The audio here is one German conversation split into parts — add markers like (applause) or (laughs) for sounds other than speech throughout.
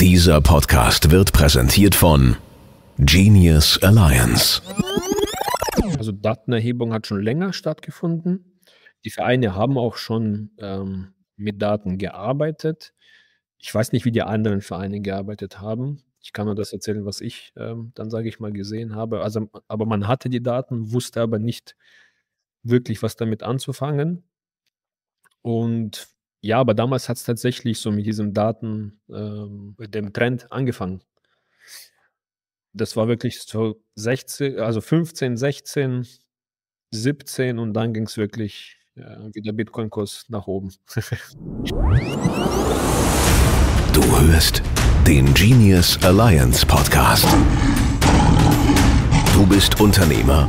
Dieser Podcast wird präsentiert von Genius Alliance. Also Datenerhebung hat schon länger stattgefunden. Die Vereine haben auch schon ähm, mit Daten gearbeitet. Ich weiß nicht, wie die anderen Vereine gearbeitet haben. Ich kann nur das erzählen, was ich ähm, dann, sage ich mal, gesehen habe. Also, aber man hatte die Daten, wusste aber nicht wirklich, was damit anzufangen. Und ja, aber damals hat es tatsächlich so mit diesem Daten, ähm, dem Trend angefangen. Das war wirklich so 16, also 15, 16, 17 und dann ging es wirklich ja, äh, wieder Bitcoin-Kurs nach oben. (laughs) du hörst den Genius Alliance Podcast. Du bist Unternehmer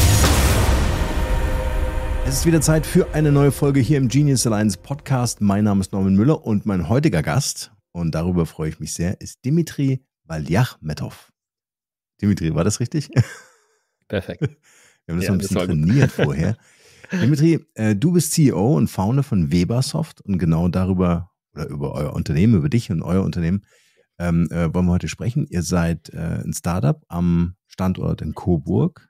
Es ist wieder Zeit für eine neue Folge hier im Genius Alliance Podcast. Mein Name ist Norman Müller und mein heutiger Gast, und darüber freue ich mich sehr, ist Dimitri Valjachmetov. Dimitri, war das richtig? (laughs) Perfekt. Wir haben das ja, ein bisschen trainiert (laughs) vorher. Dimitri, äh, du bist CEO und Founder von Webersoft und genau darüber oder über euer Unternehmen, über dich und euer Unternehmen ähm, äh, wollen wir heute sprechen. Ihr seid äh, ein Startup am Standort in Coburg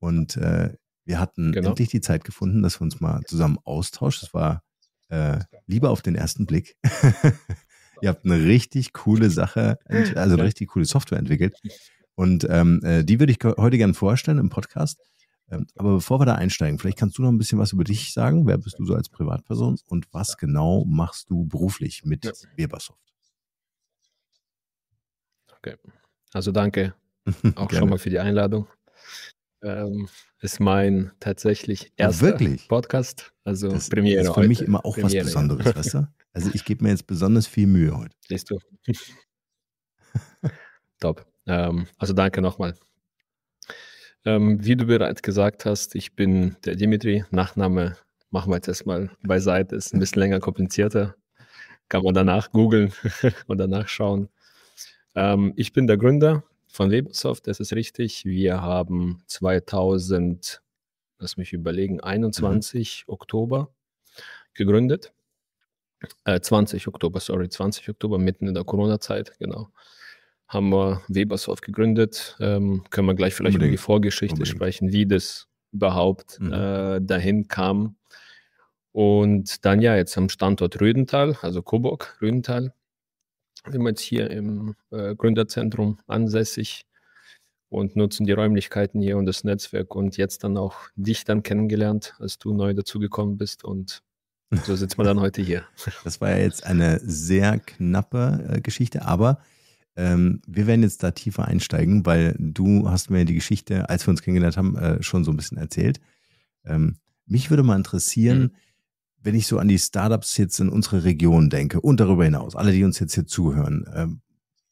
und äh, wir hatten genau. endlich die Zeit gefunden, dass wir uns mal zusammen austauschen. Es war äh, lieber auf den ersten Blick. (laughs) Ihr habt eine richtig coole Sache, also eine richtig coole Software entwickelt. Und ähm, äh, die würde ich heute gerne vorstellen im Podcast. Ähm, aber bevor wir da einsteigen, vielleicht kannst du noch ein bisschen was über dich sagen. Wer bist du so als Privatperson und was genau machst du beruflich mit Webersoft? Okay, also danke (laughs) auch schon mal für die Einladung. Ähm, ist mein tatsächlich ah, erster ja, Podcast. Also das, Premiere. Das ist für heute. mich immer auch Premiere, was Besonderes, weißt du? (laughs) Also ich gebe mir jetzt besonders viel Mühe heute. Siehst du. (laughs) Top. Ähm, also danke nochmal. Ähm, wie du bereits gesagt hast, ich bin der Dimitri. Nachname machen wir jetzt erstmal beiseite. Ist ein bisschen länger, komplizierter. Kann man danach googeln (laughs) und danach schauen. Ähm, ich bin der Gründer von Webersoft, das ist richtig. Wir haben 2000, lass mich überlegen, 21 mhm. Oktober gegründet. Äh, 20 Oktober, sorry, 20 Oktober, mitten in der Corona-Zeit, genau. Haben wir Webersoft gegründet. Ähm, können wir gleich vielleicht unbedingt. über die Vorgeschichte unbedingt. sprechen, wie das überhaupt mhm. äh, dahin kam. Und dann ja jetzt am Standort Rödental, also Coburg, Rödental sind wir jetzt hier im äh, Gründerzentrum ansässig und nutzen die Räumlichkeiten hier und das Netzwerk und jetzt dann auch dich dann kennengelernt, als du neu dazugekommen bist und so sitzt man dann heute hier. (laughs) Das war ja jetzt eine sehr knappe äh, Geschichte, aber ähm, wir werden jetzt da tiefer einsteigen, weil du hast mir die Geschichte, als wir uns kennengelernt haben, äh, schon so ein bisschen erzählt. Ähm, mich würde mal interessieren, mhm wenn ich so an die Startups jetzt in unserer Region denke und darüber hinaus, alle, die uns jetzt hier zuhören, ähm,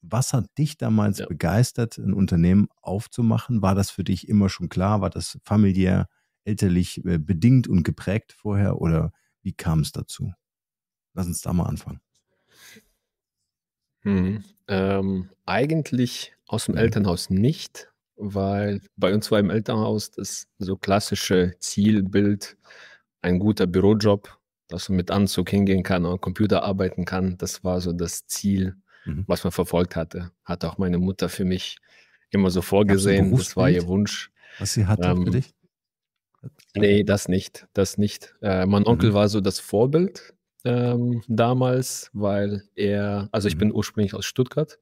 was hat dich damals ja. begeistert, ein Unternehmen aufzumachen? War das für dich immer schon klar? War das familiär, elterlich äh, bedingt und geprägt vorher oder wie kam es dazu? Lass uns da mal anfangen. Hm, ähm, eigentlich aus dem mhm. Elternhaus nicht, weil bei uns war im Elternhaus das so klassische Zielbild, ein guter Bürojob, dass man mit Anzug hingehen kann und Computer arbeiten kann. Das war so das Ziel, mhm. was man verfolgt hatte. Hat auch meine Mutter für mich immer so vorgesehen. Das war ihr Wunsch. Was sie hatte ähm, für dich? Nee, das nicht. Das nicht. Äh, mein mhm. Onkel mhm. war so das Vorbild ähm, damals, weil er, also ich mhm. bin ursprünglich aus Stuttgart.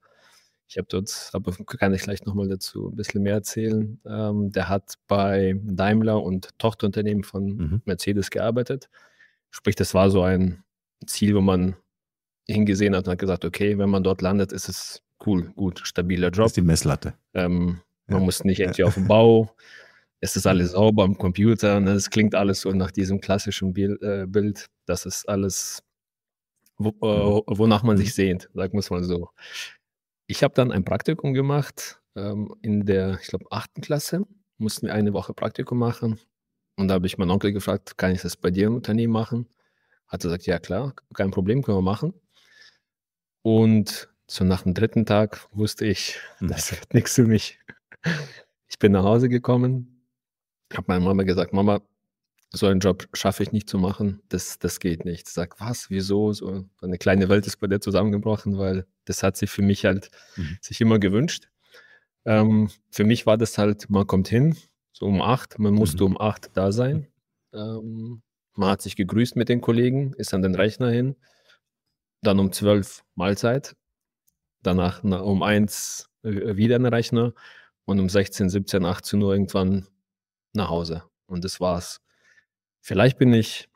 Ich habe dort, aber kann ich gleich nochmal dazu ein bisschen mehr erzählen. Ähm, der hat bei Daimler und Tochterunternehmen von mhm. Mercedes gearbeitet Sprich, das war so ein Ziel, wo man hingesehen hat und hat gesagt, okay, wenn man dort landet, ist es cool, gut, stabiler Job. Das ist die Messlatte. Ähm, man ja. muss nicht irgendwie ja. auf dem Bau, (laughs) es ist alles sauber am Computer. Ne? Es klingt alles so nach diesem klassischen Bild, äh, Bild das ist alles, wo, äh, mhm. wonach man sich mhm. sehnt, sagen wir es mal so. Ich habe dann ein Praktikum gemacht ähm, in der, ich glaube, achten Klasse. Mussten wir eine Woche Praktikum machen. Und da habe ich meinen Onkel gefragt, kann ich das bei dir im Unternehmen machen? Hat er gesagt, ja klar, kein Problem, können wir machen. Und so nach dem dritten Tag wusste ich, hm. das wird nichts für mich. Ich bin nach Hause gekommen, habe meiner Mama gesagt, Mama, so einen Job schaffe ich nicht zu machen, das, das geht nicht. Ich sag, was, wieso? So eine kleine Welt ist bei dir zusammengebrochen, weil das hat sie für mich halt mhm. sich immer gewünscht. Ähm, für mich war das halt, man kommt hin, so um acht. Man musste mhm. um acht da sein. Ähm, man hat sich gegrüßt mit den Kollegen, ist an den Rechner hin. Dann um zwölf Mahlzeit. Danach um eins äh, wieder ein Rechner und um 16, 17, 18 Uhr irgendwann nach Hause. Und das war's. Vielleicht bin ich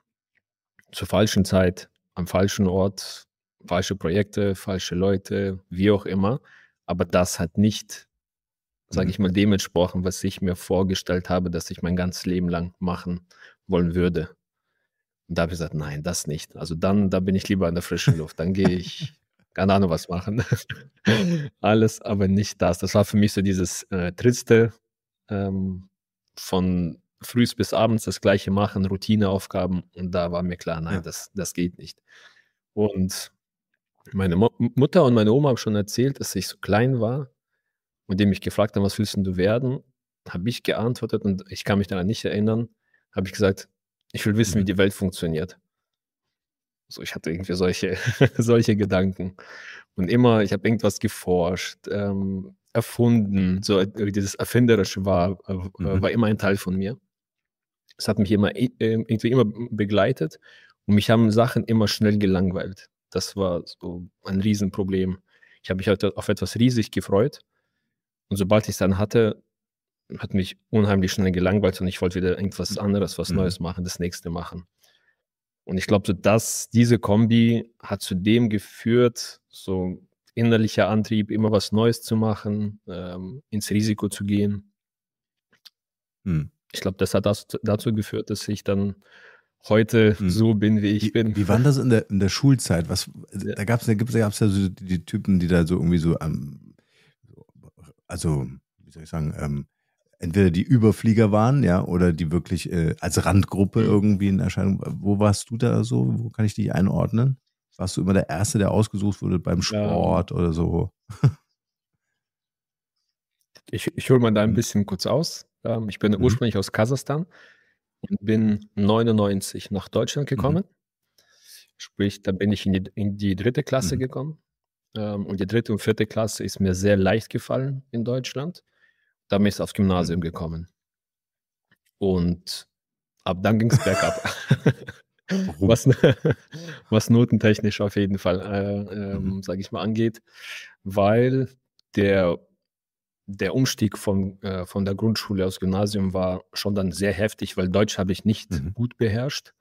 zur falschen Zeit, am falschen Ort, falsche Projekte, falsche Leute, wie auch immer. Aber das hat nicht sage mhm. ich mal, dem entsprochen, was ich mir vorgestellt habe, dass ich mein ganzes Leben lang machen wollen würde. Und da habe ich gesagt, nein, das nicht. Also dann, da bin ich lieber in der frischen (laughs) Luft. Dann gehe ich, keine Ahnung, was machen. (laughs) Alles, aber nicht das. Das war für mich so dieses äh, Trittste ähm, von frühs bis abends das gleiche machen, Routineaufgaben. Und da war mir klar, nein, ja. das, das geht nicht. Und meine Mo Mutter und meine Oma haben schon erzählt, dass ich so klein war, und die mich gefragt haben, was willst du werden, habe ich geantwortet und ich kann mich daran nicht erinnern, habe ich gesagt, ich will wissen, wie mhm. die Welt funktioniert. So, ich hatte irgendwie solche, (laughs) solche Gedanken. Und immer, ich habe irgendwas geforscht, ähm, erfunden, mhm. so äh, dieses Erfinderische war, äh, äh, mhm. war immer ein Teil von mir. Es hat mich immer äh, irgendwie immer begleitet und mich haben Sachen immer schnell gelangweilt. Das war so ein Riesenproblem. Ich habe mich halt auf etwas riesig gefreut und sobald ich es dann hatte, hat mich unheimlich schnell gelangweilt und ich wollte wieder irgendwas hm. anderes, was mhm. Neues machen, das nächste machen. Und ich glaube, so dass diese Kombi hat zu dem geführt, so innerlicher Antrieb, immer was Neues zu machen, ähm, ins Risiko zu gehen. Mhm. Ich glaube, das hat das, dazu geführt, dass ich dann heute mhm. so bin, wie ich wie, bin. Wie war das in der, in der Schulzeit? Was, (laughs) ja. Da gab es da gab's ja so die, die, Typen, die da so irgendwie so am also, wie soll ich sagen, ähm, entweder die Überflieger waren, ja, oder die wirklich äh, als Randgruppe mhm. irgendwie in Erscheinung. Wo warst du da so? Wo kann ich dich einordnen? Warst du immer der Erste, der ausgesucht wurde beim Sport ja. oder so? (laughs) ich, ich hole mal da ein mhm. bisschen kurz aus. Ähm, ich bin mhm. ursprünglich aus Kasachstan und bin 99 nach Deutschland mhm. gekommen. Mhm. Sprich, da bin ich in die, in die dritte Klasse mhm. gekommen. Ähm, und die dritte und vierte Klasse ist mir sehr leicht gefallen in Deutschland. Dann bin ich aufs Gymnasium mhm. gekommen. Und ab dann ging es bergab. was, (laughs) was notentechnisch auf jeden Fall, äh, ähm, mhm. sage ich mal, angeht, weil der, der Umstieg von, äh, von der Grundschule aufs Gymnasium war schon dann sehr heftig, weil Deutsch habe ich nicht mhm. gut beherrscht.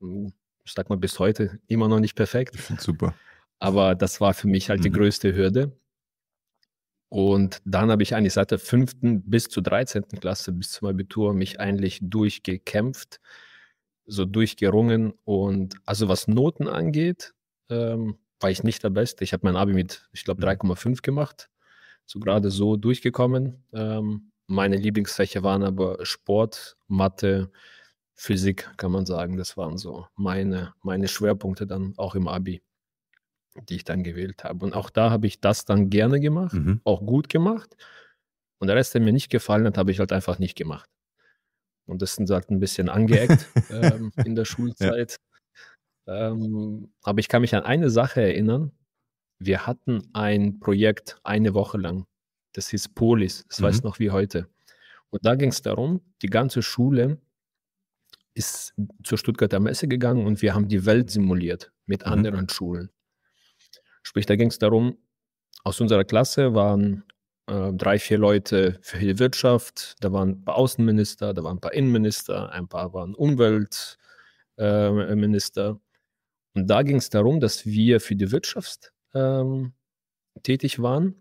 Hm, ich sag mal, bis heute immer noch nicht perfekt. Ich Super. Aber das war für mich halt mhm. die größte Hürde. Und dann habe ich eigentlich seit der fünften bis zur 13. Klasse, bis zum Abitur, mich eigentlich durchgekämpft, so durchgerungen. Und also was Noten angeht, ähm, war ich nicht der Beste. Ich habe mein Abi mit, ich glaube, 3,5 mhm. gemacht. So gerade so durchgekommen. Ähm, meine Lieblingsfächer waren aber Sport, Mathe, Physik, kann man sagen. Das waren so meine, meine Schwerpunkte dann auch im Abi die ich dann gewählt habe. Und auch da habe ich das dann gerne gemacht, mhm. auch gut gemacht. Und der Rest, der mir nicht gefallen hat, habe ich halt einfach nicht gemacht. Und das sind halt ein bisschen angeeckt (laughs) ähm, in der Schulzeit. Ja. Ähm, aber ich kann mich an eine Sache erinnern. Wir hatten ein Projekt eine Woche lang. Das hieß Polis. Das mhm. weiß noch wie heute. Und da ging es darum, die ganze Schule ist zur Stuttgarter Messe gegangen und wir haben die Welt simuliert mit mhm. anderen Schulen. Sprich, da ging es darum, aus unserer Klasse waren äh, drei, vier Leute für die Wirtschaft, da waren ein paar Außenminister, da waren ein paar Innenminister, ein paar waren Umweltminister. Äh, und da ging es darum, dass wir für die Wirtschaft ähm, tätig waren.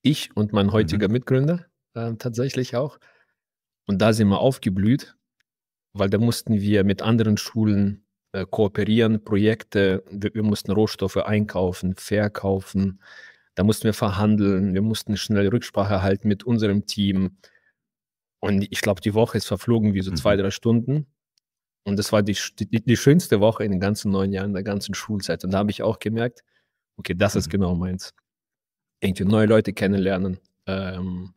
Ich und mein mhm. heutiger mhm. Mitgründer äh, tatsächlich auch. Und da sind wir aufgeblüht, weil da mussten wir mit anderen Schulen äh, kooperieren, Projekte, wir, wir, mussten Rohstoffe einkaufen, verkaufen, da mussten wir verhandeln, wir mussten schnell Rücksprache halten mit unserem Team. Und ich glaube, die Woche ist verflogen wie so mhm. zwei, drei Stunden. Und das war die, die, die, schönste Woche in den ganzen neun Jahren der ganzen Schulzeit. Und da habe ich auch gemerkt, okay, das mhm. ist genau meins. Irgendwie neue Leute kennenlernen, ähm,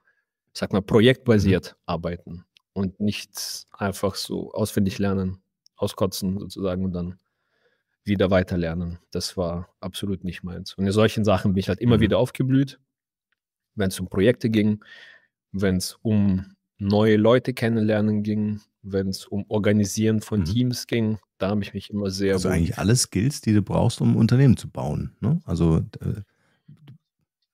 sag mal, projektbasiert mhm. arbeiten und nicht einfach so auswendig lernen auskotzen sozusagen und dann wieder weiterlernen. Das war absolut nicht meins. Und in solchen Sachen bin ich halt immer mhm. wieder aufgeblüht, wenn es um Projekte ging, wenn es um neue Leute kennenlernen ging, wenn es um Organisieren von mhm. Teams ging. Da habe ich mich immer sehr. Also wohl eigentlich alle Skills, die du brauchst, um ein Unternehmen zu bauen. Ne? Also. Äh,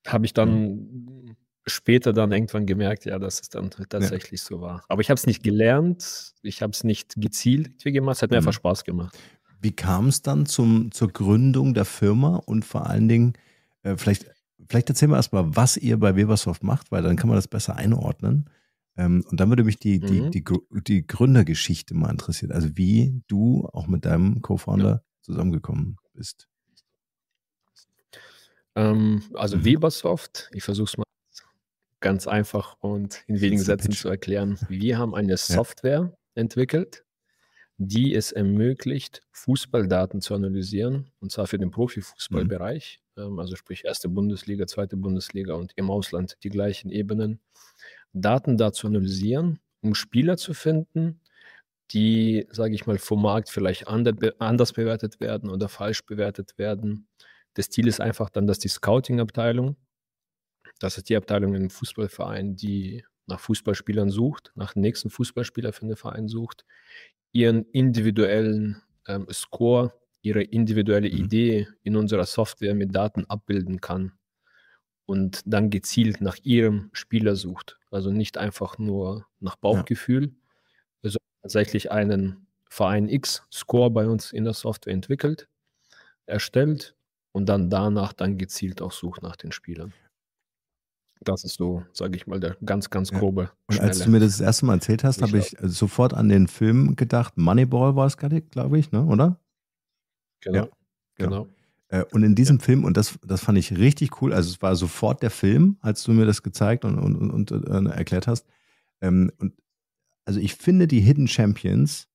habe ich dann später dann irgendwann gemerkt, ja, dass es dann tatsächlich ja. so war. Aber ich habe es nicht gelernt, ich habe es nicht gezielt gemacht, es hat mir einfach mhm. Spaß gemacht. Wie kam es dann zum, zur Gründung der Firma und vor allen Dingen, äh, vielleicht, vielleicht erzählen wir erstmal, was ihr bei Webersoft macht, weil dann kann man das besser einordnen. Ähm, und dann würde mich die, die, mhm. die, die, Gründergeschichte mal interessieren. Also wie du auch mit deinem Co-Founder ja. zusammengekommen bist. Ähm, also mhm. Webersoft, ich versuche es mal ganz einfach und in wenigen Sätzen zu erklären. Wir haben eine Software ja. entwickelt, die es ermöglicht, Fußballdaten zu analysieren, und zwar für den Profifußballbereich, mhm. Ähm, also sprich erste Bundesliga, zweite Bundesliga und im Ausland die gleichen Ebenen. Daten da zu analysieren, um Spieler zu finden, die, sage ich mal, vom Markt vielleicht anders bewertet werden oder falsch bewertet werden. Das Ziel ist einfach dann, dass die Scouting-Abteilung das ist die Abteilung im Fußballverein, die nach Fußballspielern sucht, nach dem nächsten Fußballspieler für den Verein sucht, ihren individuellen ähm, Score, ihre individuelle mhm. Idee in unserer Software mit Daten abbilden kann und dann gezielt nach ihrem Spieler sucht. Also nicht einfach nur nach Bauchgefühl, ja. sondern tatsächlich einen Verein X Score bei uns in der Software entwickelt, erstellt und dann danach dann gezielt auch sucht nach den Spielern. Das ist so, sage ich mal, der ganz, ganz grobe. Ja. Und als du mir das, das erste Mal erzählt hast, habe ich also sofort an den Film gedacht. Moneyball war es gerade, glaube ich, ne? oder? Genau. Ja. genau. genau. Und in diesem ja. Film, und das, das fand ich richtig cool, also es war sofort der Film, als du mir das gezeigt und, und, und, und äh, erklärt hast. Ähm, und also ich finde die Hidden Champions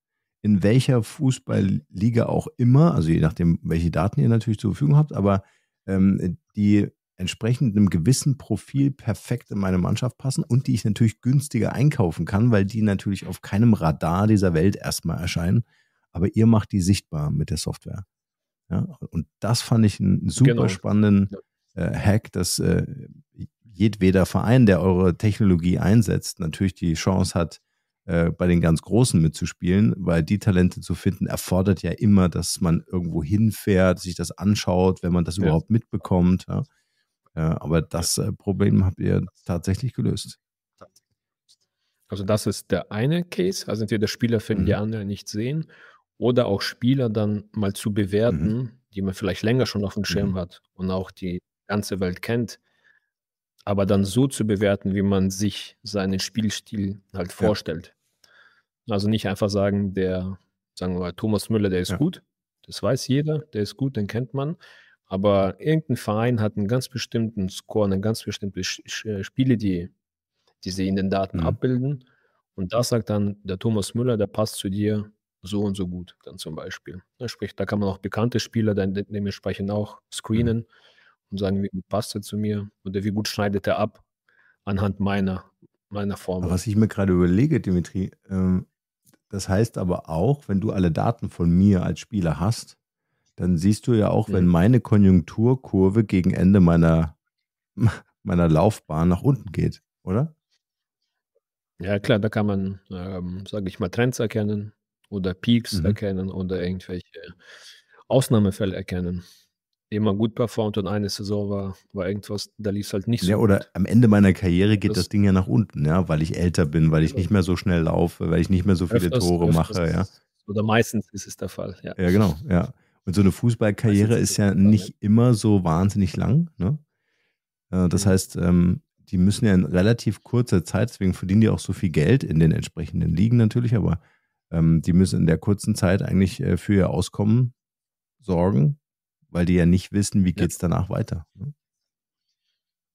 in welcher Fußballliga auch immer, also je nachdem, welche Daten ihr natürlich zur Verfügung habt, aber ähm, die entsprechend einem gewissen Profil perfekt in meine Mannschaft passen und die ich natürlich günstiger einkaufen kann, weil die natürlich auf keinem Radar dieser Welt erstmal erscheinen. Aber ihr macht die sichtbar mit der Software. Ja, und das fand ich einen genau. super genau. spannenden äh, Hack, dass äh, jedweder Verein, der eure Technologie einsetzt, natürlich die Chance hat, äh, bei den ganz Großen mitzuspielen, weil die Talente zu finden erfordert ja immer, dass man irgendwo hinfährt, sich das anschaut, wenn man das ja. überhaupt mitbekommt. Ja. Äh, aber das äh, Problem habt ihr tatsächlich gelöst. Also das ist der eine Case, also entweder Spieler finden, mhm. die andere nicht sehen, oder auch Spieler dann mal zu bewerten, mhm. die man vielleicht länger schon auf dem Schirm mhm. hat und auch die ganze Welt kennt, aber dann so zu bewerten, wie man sich seinen Spielstil halt ja. vorstellt. Also nicht einfach sagen, der, sagen wir mal, Thomas Müller, der ist ja. gut, das weiß jeder, der ist gut, den kennt man. Aber irgendein Verein hat einen ganz bestimmten Score, eine ganz bestimmte äh, Spiele, die, die sie in den Daten mhm. abbilden. Und da sagt dann der Thomas Müller, der passt zu dir so und so gut, dann zum Beispiel. Sprich, da kann man auch bekannte Spieler dann dementsprechend auch mhm. screenen mhm. und sagen, wie gut passt er zu mir oder wie gut schneidet er ab anhand meiner, meiner Formel. Was ich mir gerade überlege, Dimitri, ähm das heißt aber auch, wenn du alle Daten von mir als Spieler hast, dann siehst du ja auch, wenn meine Konjunkturkurve gegen Ende meiner, (laughs) meiner Laufbahn nach unten geht, oder? Ja, klar, da kann man, ähm, sage ich mal, Trends erkennen oder Peaks mhm. erkennen oder irgendwelche Ausnahmefälle erkennen. Immer gut performt und eine Saison war, war irgendwas, da lief es halt nicht so. Ja, oder gut. am Ende meiner Karriere geht das, das, Ding ja nach unten, ja, weil ich älter bin, weil ich genau. nicht mehr so schnell laufe, weil ich nicht mehr so viele öfters, Tore öfters mache, ja. Oder meistens ist es der Fall, ja. Ja, genau, ja. Und so eine Fußballkarriere ist ja nicht immer so wahnsinnig lang. Ne? Äh, das mhm. heißt, ähm, die müssen ja in relativ kurzer Zeit, deswegen verdienen die auch so viel Geld in den entsprechenden Ligen natürlich, aber ähm, die müssen in der kurzen Zeit eigentlich äh, für ihr Auskommen sorgen, weil die ja nicht wissen, wie geht es danach weiter. Ne?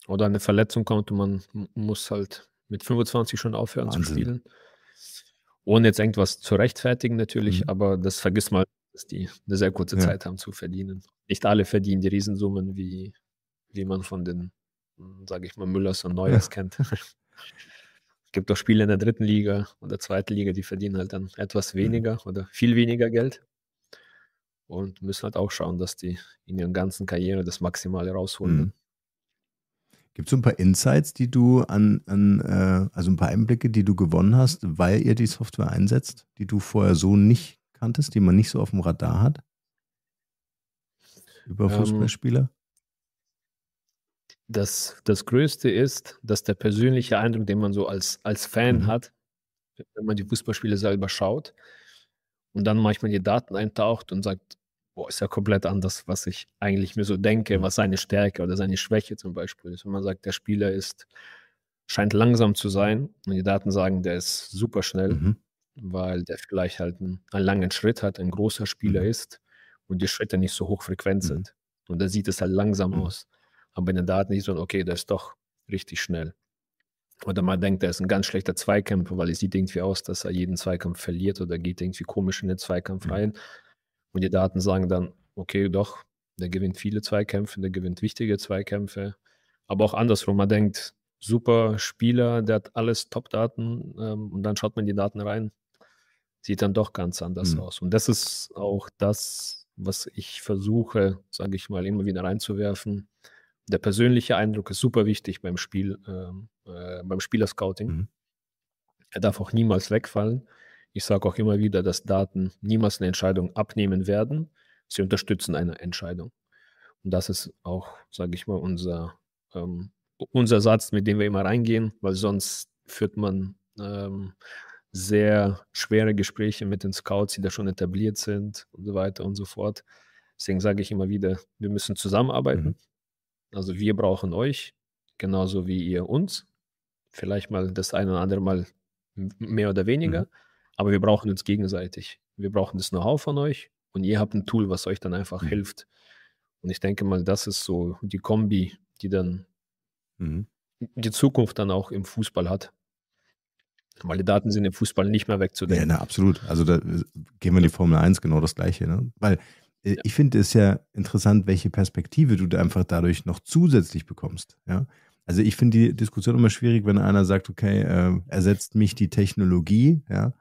Oder eine Verletzung kommt und man muss halt mit 25 schon aufhören Wahnsinn. zu spielen. Ohne jetzt irgendwas zu rechtfertigen natürlich, mhm. aber das vergisst man dass die eine sehr kurze ja. Zeit haben zu verdienen. Nicht alle verdienen die Riesensummen, wie, wie man von den, sage ich mal, Müllers und Neuers ja. kennt. Es gibt auch Spiele in der dritten Liga und der zweiten Liga, die verdienen halt dann etwas mhm. weniger mhm. oder viel weniger Geld und müssen halt auch schauen, dass die in ihrer ganzen Karriere das Maximale rausholen. Mhm. Gibt es so ein paar Insights, die du an, an äh, also ein paar Einblicke, die du gewonnen hast, weil ihr die Software einsetzt, die du vorher so nicht kanntest, die man nicht so auf dem Radar hat? Über ähm, Fußballspieler? das, das Größte ist, dass der persönliche Eindruck, den man so als, als Fan mhm. hat, wenn man die Fußballspiele selber schaut und dann manchmal die Daten eintaucht und sagt, boah, ist ja komplett anders, was ich eigentlich mir so denke, mhm. was seine Stärke oder seine Schwäche zum Beispiel ist. Wenn man sagt, der Spieler ist, scheint langsam zu sein und die Daten sagen, der ist super schnell. Mhm weil der vielleicht halt einen, einen langen Schritt hat, ein großer Spieler mhm. ist und die Schritte nicht so hochfrequent mhm. sind. Und da sieht es halt langsam mhm. aus. Aber in der Tat nicht so, okay, der ist doch richtig schnell. Oder man denkt, er ist ein ganz schlechter Zweikämpfer, weil es sieht irgendwie aus, dass er jeden Zweikampf verliert oder geht irgendwie komisch in den Zweikampf mhm. rein. Und die Daten sagen dann, okay, doch, der gewinnt viele Zweikämpfe, der gewinnt wichtige Zweikämpfe. Aber auch andersrum, man denkt, super Spieler, der hat alles Top-Daten ähm, und dann schaut man die Daten rein sieht dann doch ganz anders mhm. aus. Und das ist auch das, was ich versuche, sage ich mal, immer wieder reinzuwerfen. Der persönliche Eindruck ist super wichtig beim Spiel, äh, äh, beim Spielerscouting. Mhm. Er darf auch niemals wegfallen. Ich sage auch immer wieder, dass Daten niemals eine Entscheidung abnehmen werden. Sie unterstützen eine Entscheidung. Und das ist auch, sage ich mal, unser, ähm, unser Satz, mit dem wir immer reingehen, weil sonst führt man ähm, sehr schwere Gespräche mit den Scouts, die da schon etabliert sind und so weiter und so fort. Deswegen sage ich immer wieder, wir müssen zusammenarbeiten. Mhm. Also wir brauchen euch, genauso wie ihr uns. Vielleicht mal das eine oder andere Mal mehr oder weniger, mhm. aber wir brauchen uns gegenseitig. Wir brauchen das Know-how von euch und ihr habt ein Tool, was euch dann einfach mhm. hilft. Und ich denke mal, das ist so die Kombi, die dann mhm. die Zukunft dann auch im Fußball hat. Weil die Daten sind im Fußball nicht mehr wegzudenken. Ja, na, absolut. Also da äh, gehen wir in die Formel 1 genau das Gleiche. Ne? Weil äh, ja. ich finde es ja interessant, welche Perspektive du da einfach dadurch noch zusätzlich bekommst. Ja? Also ich finde die Diskussion immer schwierig, wenn einer sagt, okay, äh, ersetzt mich die Technologie, ja.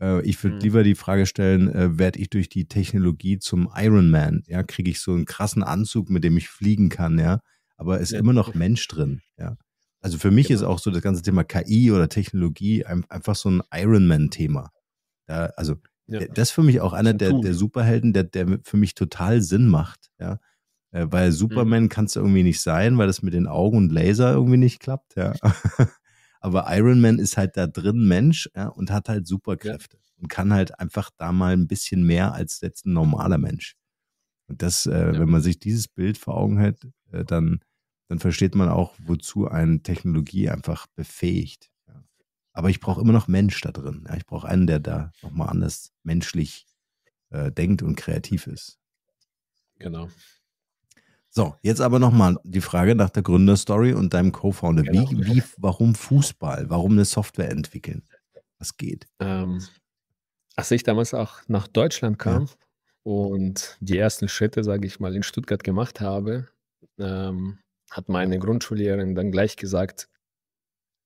Äh, ich würde mhm. lieber die Frage stellen, äh, werde ich durch die Technologie zum Ironman? Ja, kriege ich so einen krassen Anzug, mit dem ich fliegen kann, ja. Aber ist ja. immer noch Mensch drin, ja. Also für mich genau. ist auch so das ganze Thema KI oder Technologie einfach so ein Ironman-Thema. Ja, also ja. das ist für mich auch einer der, der, Superhelden, der, der für mich total Sinn macht. Ja? Äh, weil mhm. Superman mhm. kannst du irgendwie nicht sein, weil das mit den Augen und Laser irgendwie nicht klappt. Ja? (laughs) Aber Iron Man ist halt da drin Mensch ja? und hat halt Superkräfte ja. und kann halt einfach da mal ein bisschen mehr als jetzt ein normaler Mensch. Und das, äh, wenn man sich dieses Bild vor Augen hält, äh, dann dann versteht man auch, wozu eine Technologie einfach befähigt. Aber ich brauche immer noch Mensch da drin. ich brauche einen, der da nochmal anders menschlich äh, denkt und kreativ ist. Genau. So, jetzt aber nochmal die Frage nach der Gründerstory und deinem Co-Founder. Genau. Wie, wie, warum Fußball? Warum eine Software entwickeln? Was geht? Ähm, als ich damals auch nach Deutschland kam ja. und die ersten Schritte, sage ich mal, in Stuttgart gemacht habe, ähm, hat meine Grundschullehrerin dann gleich gesagt,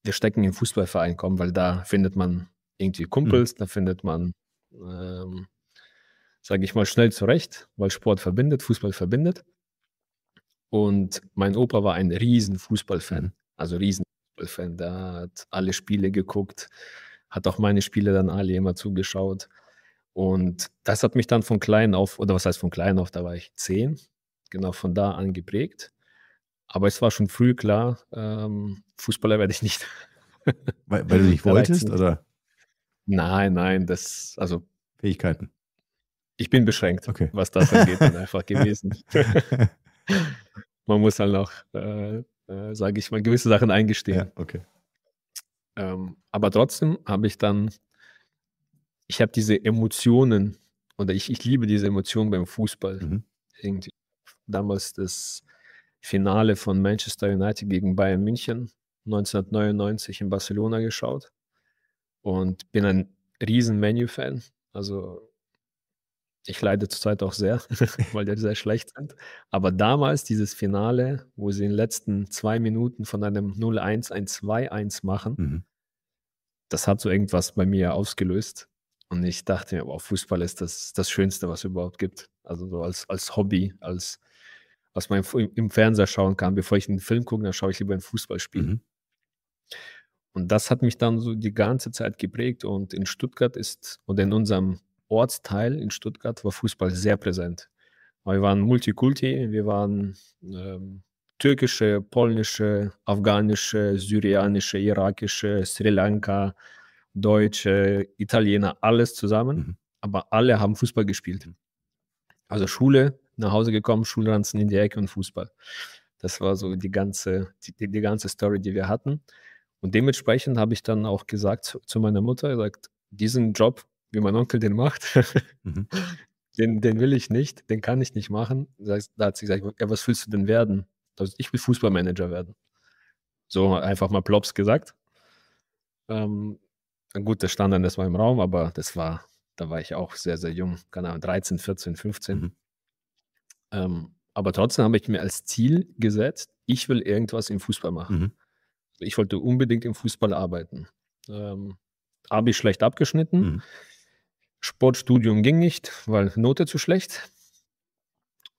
wir stecken im Fußballverein kommen, weil da findet man irgendwie Kumpels, mhm. da findet man, ähm, sage ich mal, schnell zurecht, weil Sport verbindet, Fußball verbindet. Und mein Opa war ein riesen Fußballfan, mhm. also riesen Fußballfan. Der hat alle Spiele geguckt, hat auch meine Spiele dann alle immer zugeschaut. Und das hat mich dann von klein auf, oder was heißt von klein auf, da war ich zehn, genau von da an geprägt. Aber es war schon früh klar, ähm, Fußballer werde ich nicht. (laughs) weil, weil, du nicht (laughs) wolltest, oder? Nein, nein, das, also. Fähigkeiten. Ich bin beschränkt, okay. was das angeht, dann einfach gewesen. (laughs) Man muss halt noch, äh, äh, sage ich mal, gewisse Sachen eingestehen. Ja, okay. Ähm, aber trotzdem habe ich dann, ich habe diese Emotionen, oder ich, ich liebe diese Emotionen beim Fußball. Mhm. Irgendwie. Damals das Finale von Manchester United gegen Bayern München 1999 in Barcelona geschaut und bin ein riesen Menu-Fan. Also ich leide zurzeit auch sehr, (laughs) weil die sehr schlecht sind. Aber damals dieses Finale, wo sie in den letzten zwei Minuten von einem 0-1 ein 2-1 machen, mhm. das hat so irgendwas bei mir ausgelöst. Und ich dachte mir, wow, Fußball ist das, das Schönste, was es überhaupt gibt. Also so als, als Hobby, als was man im, Fernseher schauen kann. Bevor ich einen Film gucke, dann schaue ich lieber ein Fußballspiel. Mhm. Und das hat mich dann so die ganze Zeit geprägt. Und in Stuttgart ist, und in unserem Ortsteil in Stuttgart war Fußball sehr präsent. Wir waren Multikulti, wir waren ähm, türkische, polnische, afghanische, syrianische, irakische, Sri Lanka, Deutsche, Italiener, alles zusammen. Mhm. Aber alle haben Fußball gespielt. Also Schule, nach Hause gekommen, Schulranzen in die Ecke und Fußball. Das war so die ganze, die, die ganze Story, die wir hatten. Und dementsprechend habe ich dann auch gesagt zu, zu meiner Mutter, gesagt, diesen Job, wie mein Onkel den macht, mhm. (laughs) den, den will ich nicht, den kann ich nicht machen. Da hat sie gesagt, ja, was willst du denn werden? Ich will Fußballmanager werden. So einfach mal plops gesagt. Ähm, gut, das stand dann erstmal im Raum, aber das war, da war ich auch sehr, sehr jung, keine Ahnung, 13, 14, 15. Mhm. Ähm, aber trotzdem habe ich mir als Ziel gesetzt, ich will irgendwas im Fußball machen. Mhm. Ich wollte unbedingt im Fußball arbeiten. Ähm, Abi schlecht abgeschnitten. Mhm. Sportstudium ging nicht, weil Note zu schlecht.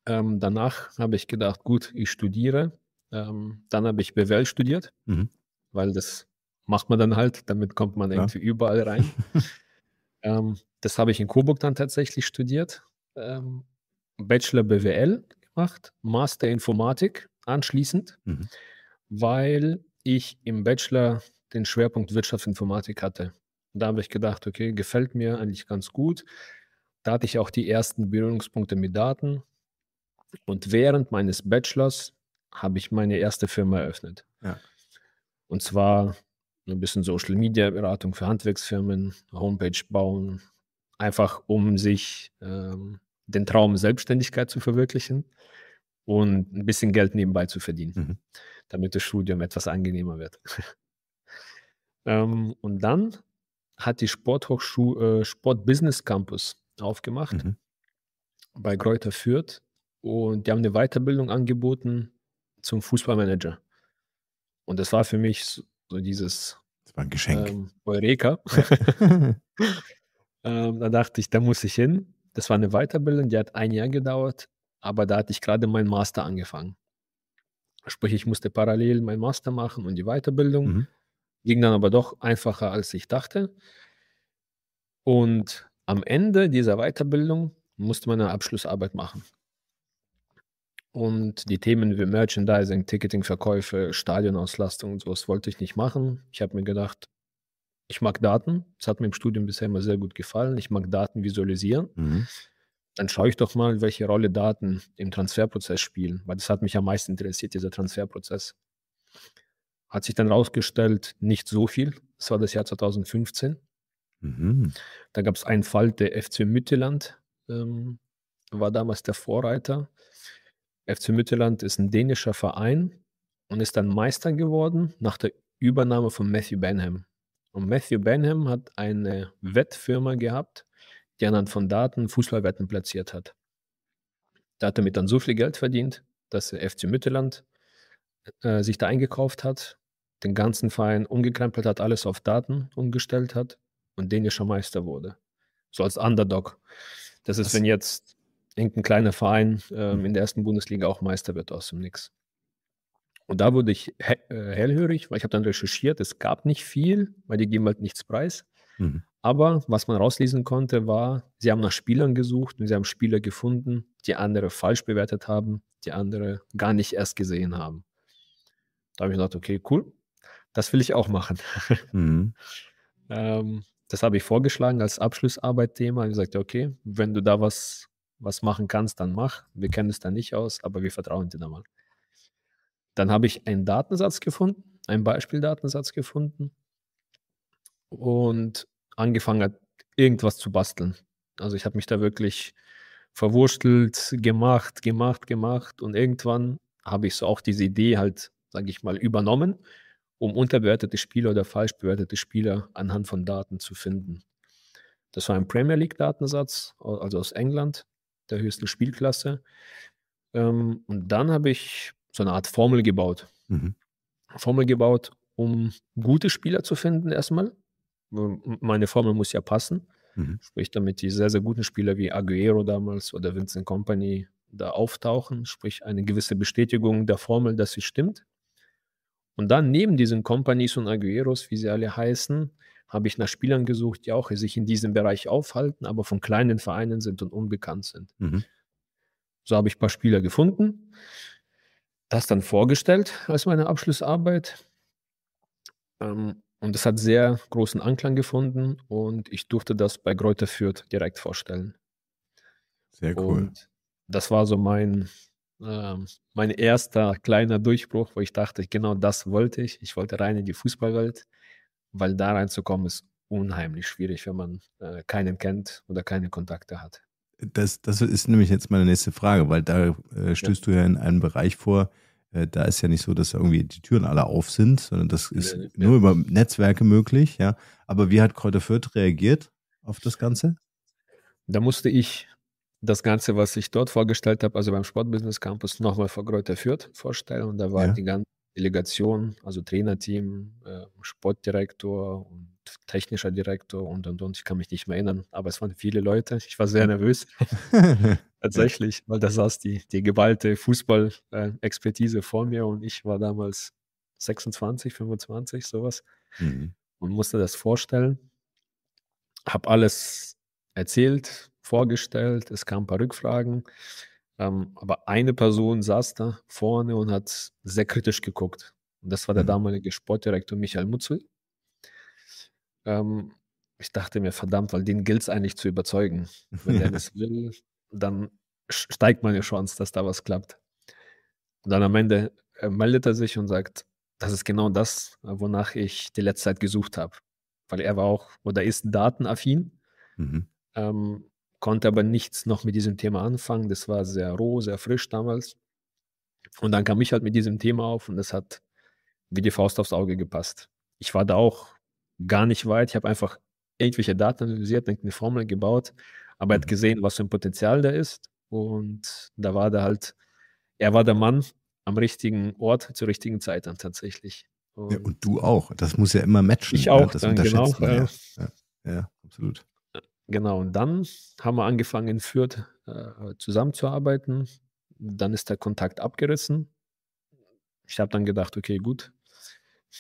Ähm, danach habe ich gedacht, gut, ich studiere. Ähm, dann habe ich BWL studiert, mhm. weil das macht man dann halt, damit kommt man ja. irgendwie überall rein. (laughs) ähm, das habe ich in Coburg dann tatsächlich studiert ähm, Bachelor BWL gemacht, Master Informatik anschließend, mhm. weil ich im Bachelor den Schwerpunkt Wirtschaftsinformatik hatte. da habe ich gedacht, okay, gefällt mir eigentlich ganz gut. Da hatte ich auch die ersten Berührungspunkte mit Daten. Und während meines Bachelors habe ich meine erste Firma eröffnet. Ja. Und zwar ein bisschen Social Media Beratung für Handwerksfirmen, Homepage bauen, einfach um sich ähm, den Traum Selbstständigkeit zu verwirklichen und ein bisschen Geld nebenbei zu verdienen, mhm. damit das Studium etwas angenehmer wird. (laughs) ähm, und dann hat die Sporthochschule äh, Sport Business Campus aufgemacht mhm. bei Kräuter Fürth und die haben eine Weiterbildung angeboten zum Fußballmanager. Und das war für mich so, so dieses das war ein Geschenk. Ähm, Eureka. (laughs) ähm, da dachte ich, da muss ich hin. Das war eine Weiterbildung, die hat ein Jahr gedauert, aber da hatte ich gerade meinen Master angefangen. Sprich, ich musste parallel meinen Master machen und die Weiterbildung. Mhm. Ging dann aber doch einfacher, als ich dachte. Und am Ende dieser Weiterbildung musste man eine Abschlussarbeit machen. Und die Themen wie Merchandising, Ticketing, Verkäufe, Stadionauslastung und sowas wollte ich nicht machen. Ich habe mir gedacht, ich mag Daten. Das hat mir im Studium bisher immer sehr gut gefallen. Ich mag Daten visualisieren. Mhm. Dann schaue ich doch mal, welche Rolle Daten im Transferprozess spielen, weil das hat mich am meisten interessiert, dieser Transferprozess. Hat sich dann rausgestellt, nicht so viel. Das war das Jahr 2015. Mhm. Da gab es einen Fall, der FC Mittelland ähm, war damals der Vorreiter. FC Mittelland ist ein dänischer Verein und ist dann Meister geworden nach der Übernahme von Matthew Benham. Und Matthew Benham hat eine Wettfirma gehabt, die anhand von Daten Fußballwetten platziert hat. Da hat er mit dann so viel Geld verdient, dass der FC Mütterland äh, äh, sich da eingekauft hat, den ganzen Verein umgekrempelt hat, alles auf Daten umgestellt hat und den ja schon Meister wurde. So als Underdog. Das ist, das wenn jetzt irgendein kleiner Verein äh, in der ersten Bundesliga auch Meister wird aus dem Nix. Und da wurde ich äh, hellhörig, weil ich habe dann recherchiert, es gab nicht viel, weil die geben halt nichts preis. Mhm. Aber was man rauslesen konnte, war, sie haben nach Spielern gesucht und sie haben Spieler gefunden, die andere falsch bewertet haben, die andere gar nicht erst gesehen haben. Da habe ich gedacht, okay, cool, das will ich auch machen. (laughs) Mhm. ähm, das habe ich vorgeschlagen als Abschlussarbeitthema. Ich sagte, okay, wenn du da was, was machen kannst, dann mach. Wir kennen es da nicht aus, aber wir vertrauen dir da mal. Dann habe ich einen Datensatz gefunden, einen Beispieldatensatz gefunden und angefangen irgendwas zu basteln. Also ich habe mich da wirklich verwurstelt, gemacht, gemacht, gemacht und irgendwann habe ich so auch diese Idee halt, sage ich mal, übernommen, um unterbewertete Spieler oder falsch bewertete Spieler anhand von Daten zu finden. Das war ein Premier League Datensatz, also aus England, der höchsten Spielklasse. Ähm, und dann habe ich so eine Art Formel gebaut. Mhm. Formel gebaut, um gute Spieler zu finden erstmal. Meine Formel muss ja passen. Mhm. Sprich, damit die sehr, sehr guten Spieler wie Aguero damals oder Vincent Company da auftauchen. Sprich, eine gewisse Bestätigung der Formel, dass sie stimmt. Und dann neben diesen Companies und Agueros, wie sie alle heißen, habe ich nach Spielern gesucht, die auch sich in diesem Bereich aufhalten, aber von kleinen Vereinen sind und unbekannt sind. Mhm. So habe ich ein paar Spieler gefunden das dann vorgestellt als meine Abschlussarbeit. Ähm, und es hat sehr großen Anklang gefunden und ich durfte das bei Kräuter Fürth direkt vorstellen. Sehr cool. Und das war so mein, äh, mein erster kleiner Durchbruch, wo ich dachte, genau das wollte ich. Ich wollte rein in die Fußballwelt, weil da reinzukommen ist unheimlich schwierig, wenn man äh, keinen kennt oder keine Kontakte hat. Das, das ist nämlich jetzt meine nächste Frage, weil da äh, stößt ja. du ja in einen Bereich vor, äh, da ist ja nicht so, dass irgendwie die Türen alle auf sind, sondern das ist nee, nur ja. über Netzwerke möglich, ja. Aber wie hat Kräuter Fürth reagiert auf das Ganze? Da musste ich das Ganze, was ich dort vorgestellt habe, also beim Sportbusiness Campus, nochmal vor Kräuter Fürth vorstellen. Und da war ja. die ganze Delegation, also Trainerteam, äh, Sportdirektor und technischer Direktor und und und. Ich kann mich nicht mehr erinnern, aber es waren viele Leute. Ich war sehr nervös. (laughs) Tatsächlich, weil da saß die, die geballte Fußball-Expertise vor mir und ich war damals 26, 25, sowas. Mhm. Und musste das vorstellen. Hab alles erzählt, vorgestellt. Es kamen ein paar Rückfragen. Ähm, aber eine Person saß da vorne und hat sehr kritisch geguckt. Und das war der mhm. damalige Sportdirektor Michael Mutzel. Ähm, ich dachte mir, verdammt, weil den gilt es eigentlich zu überzeugen. Wenn der das (laughs) will, dann steigt meine Chance, dass da was klappt. Und dann am Ende äh, meldet er sich und sagt, das ist genau das, wonach ich die letzte Zeit gesucht habe. Weil er war auch oder ist datenaffin. Mhm. Ähm, konnte aber nichts noch mit diesem Thema anfangen. Das war sehr roh, sehr frisch damals. Und dann kam ich halt mit diesem Thema auf und das hat wie die Faust aufs Auge gepasst. Ich war da auch gar nicht weit. Ich habe einfach irgendwelche Daten analysiert, eine Formel gebaut, aber hat mhm. gesehen, was für ein Potenzial da ist. Und da war da halt, er war der Mann am richtigen Ort zur richtigen Zeit dann tatsächlich. Und, ja, und du auch. Das muss ja immer matchen. Ich ne? auch. Ja, das dann, genau, ja. Ja. ja, absolut. Genau, und dann haben wir angefangen in Fürth äh, zusammenzuarbeiten. Dann ist der Kontakt abgerissen. Ich habe dann gedacht, okay, gut,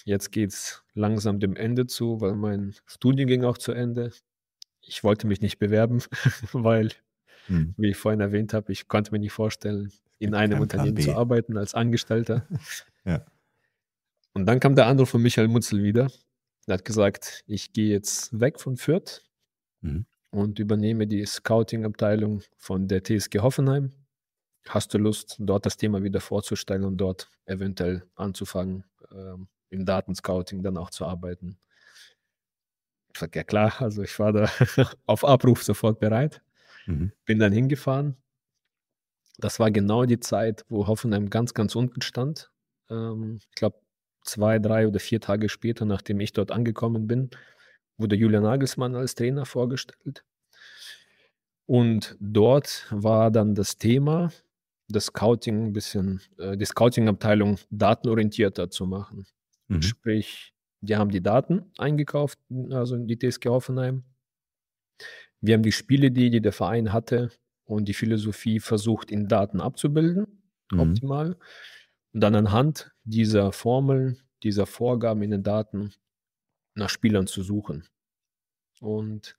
jetzt geht es langsam dem Ende zu, weil mein Studium ging auch zu Ende. Ich wollte mich nicht bewerben, (laughs) weil, hm. wie ich vorhin erwähnt habe, ich konnte mir nicht vorstellen, in einem Unternehmen zu arbeiten als Angestellter. (laughs) ja. Und dann kam der Anruf von Michael Mutzel wieder. Er hat gesagt, ich gehe jetzt weg von Fürth. Mhm und übernehme die Scouting-Abteilung von der TSG Hoffenheim. Hast du Lust, dort das Thema wieder vorzustellen und dort eventuell anzufangen, ähm, im Datenscouting dann auch zu arbeiten? Ich sagte, ja klar, also ich war da (laughs) auf Abruf sofort bereit. Mhm. Bin dann hingefahren. Das war genau die Zeit, wo Hoffenheim ganz, ganz unten stand. Ähm, ich glaube, zwei, drei oder vier Tage später, nachdem ich dort angekommen bin, wurde Julian Nagelsmann als Trainer vorgestellt. Und dort war dann das Thema, das Scouting ein bisschen, äh, die Scouting-Abteilung datenorientierter zu machen. Mhm. Sprich, wir haben die Daten eingekauft, also in die TSG Hoffenheim. Wir haben die Spiele, die, die der Verein hatte und die Philosophie versucht, in Daten abzubilden, mhm. optimal. Und dann anhand dieser Formeln, dieser Vorgaben in den Daten nach Spielern zu suchen. Und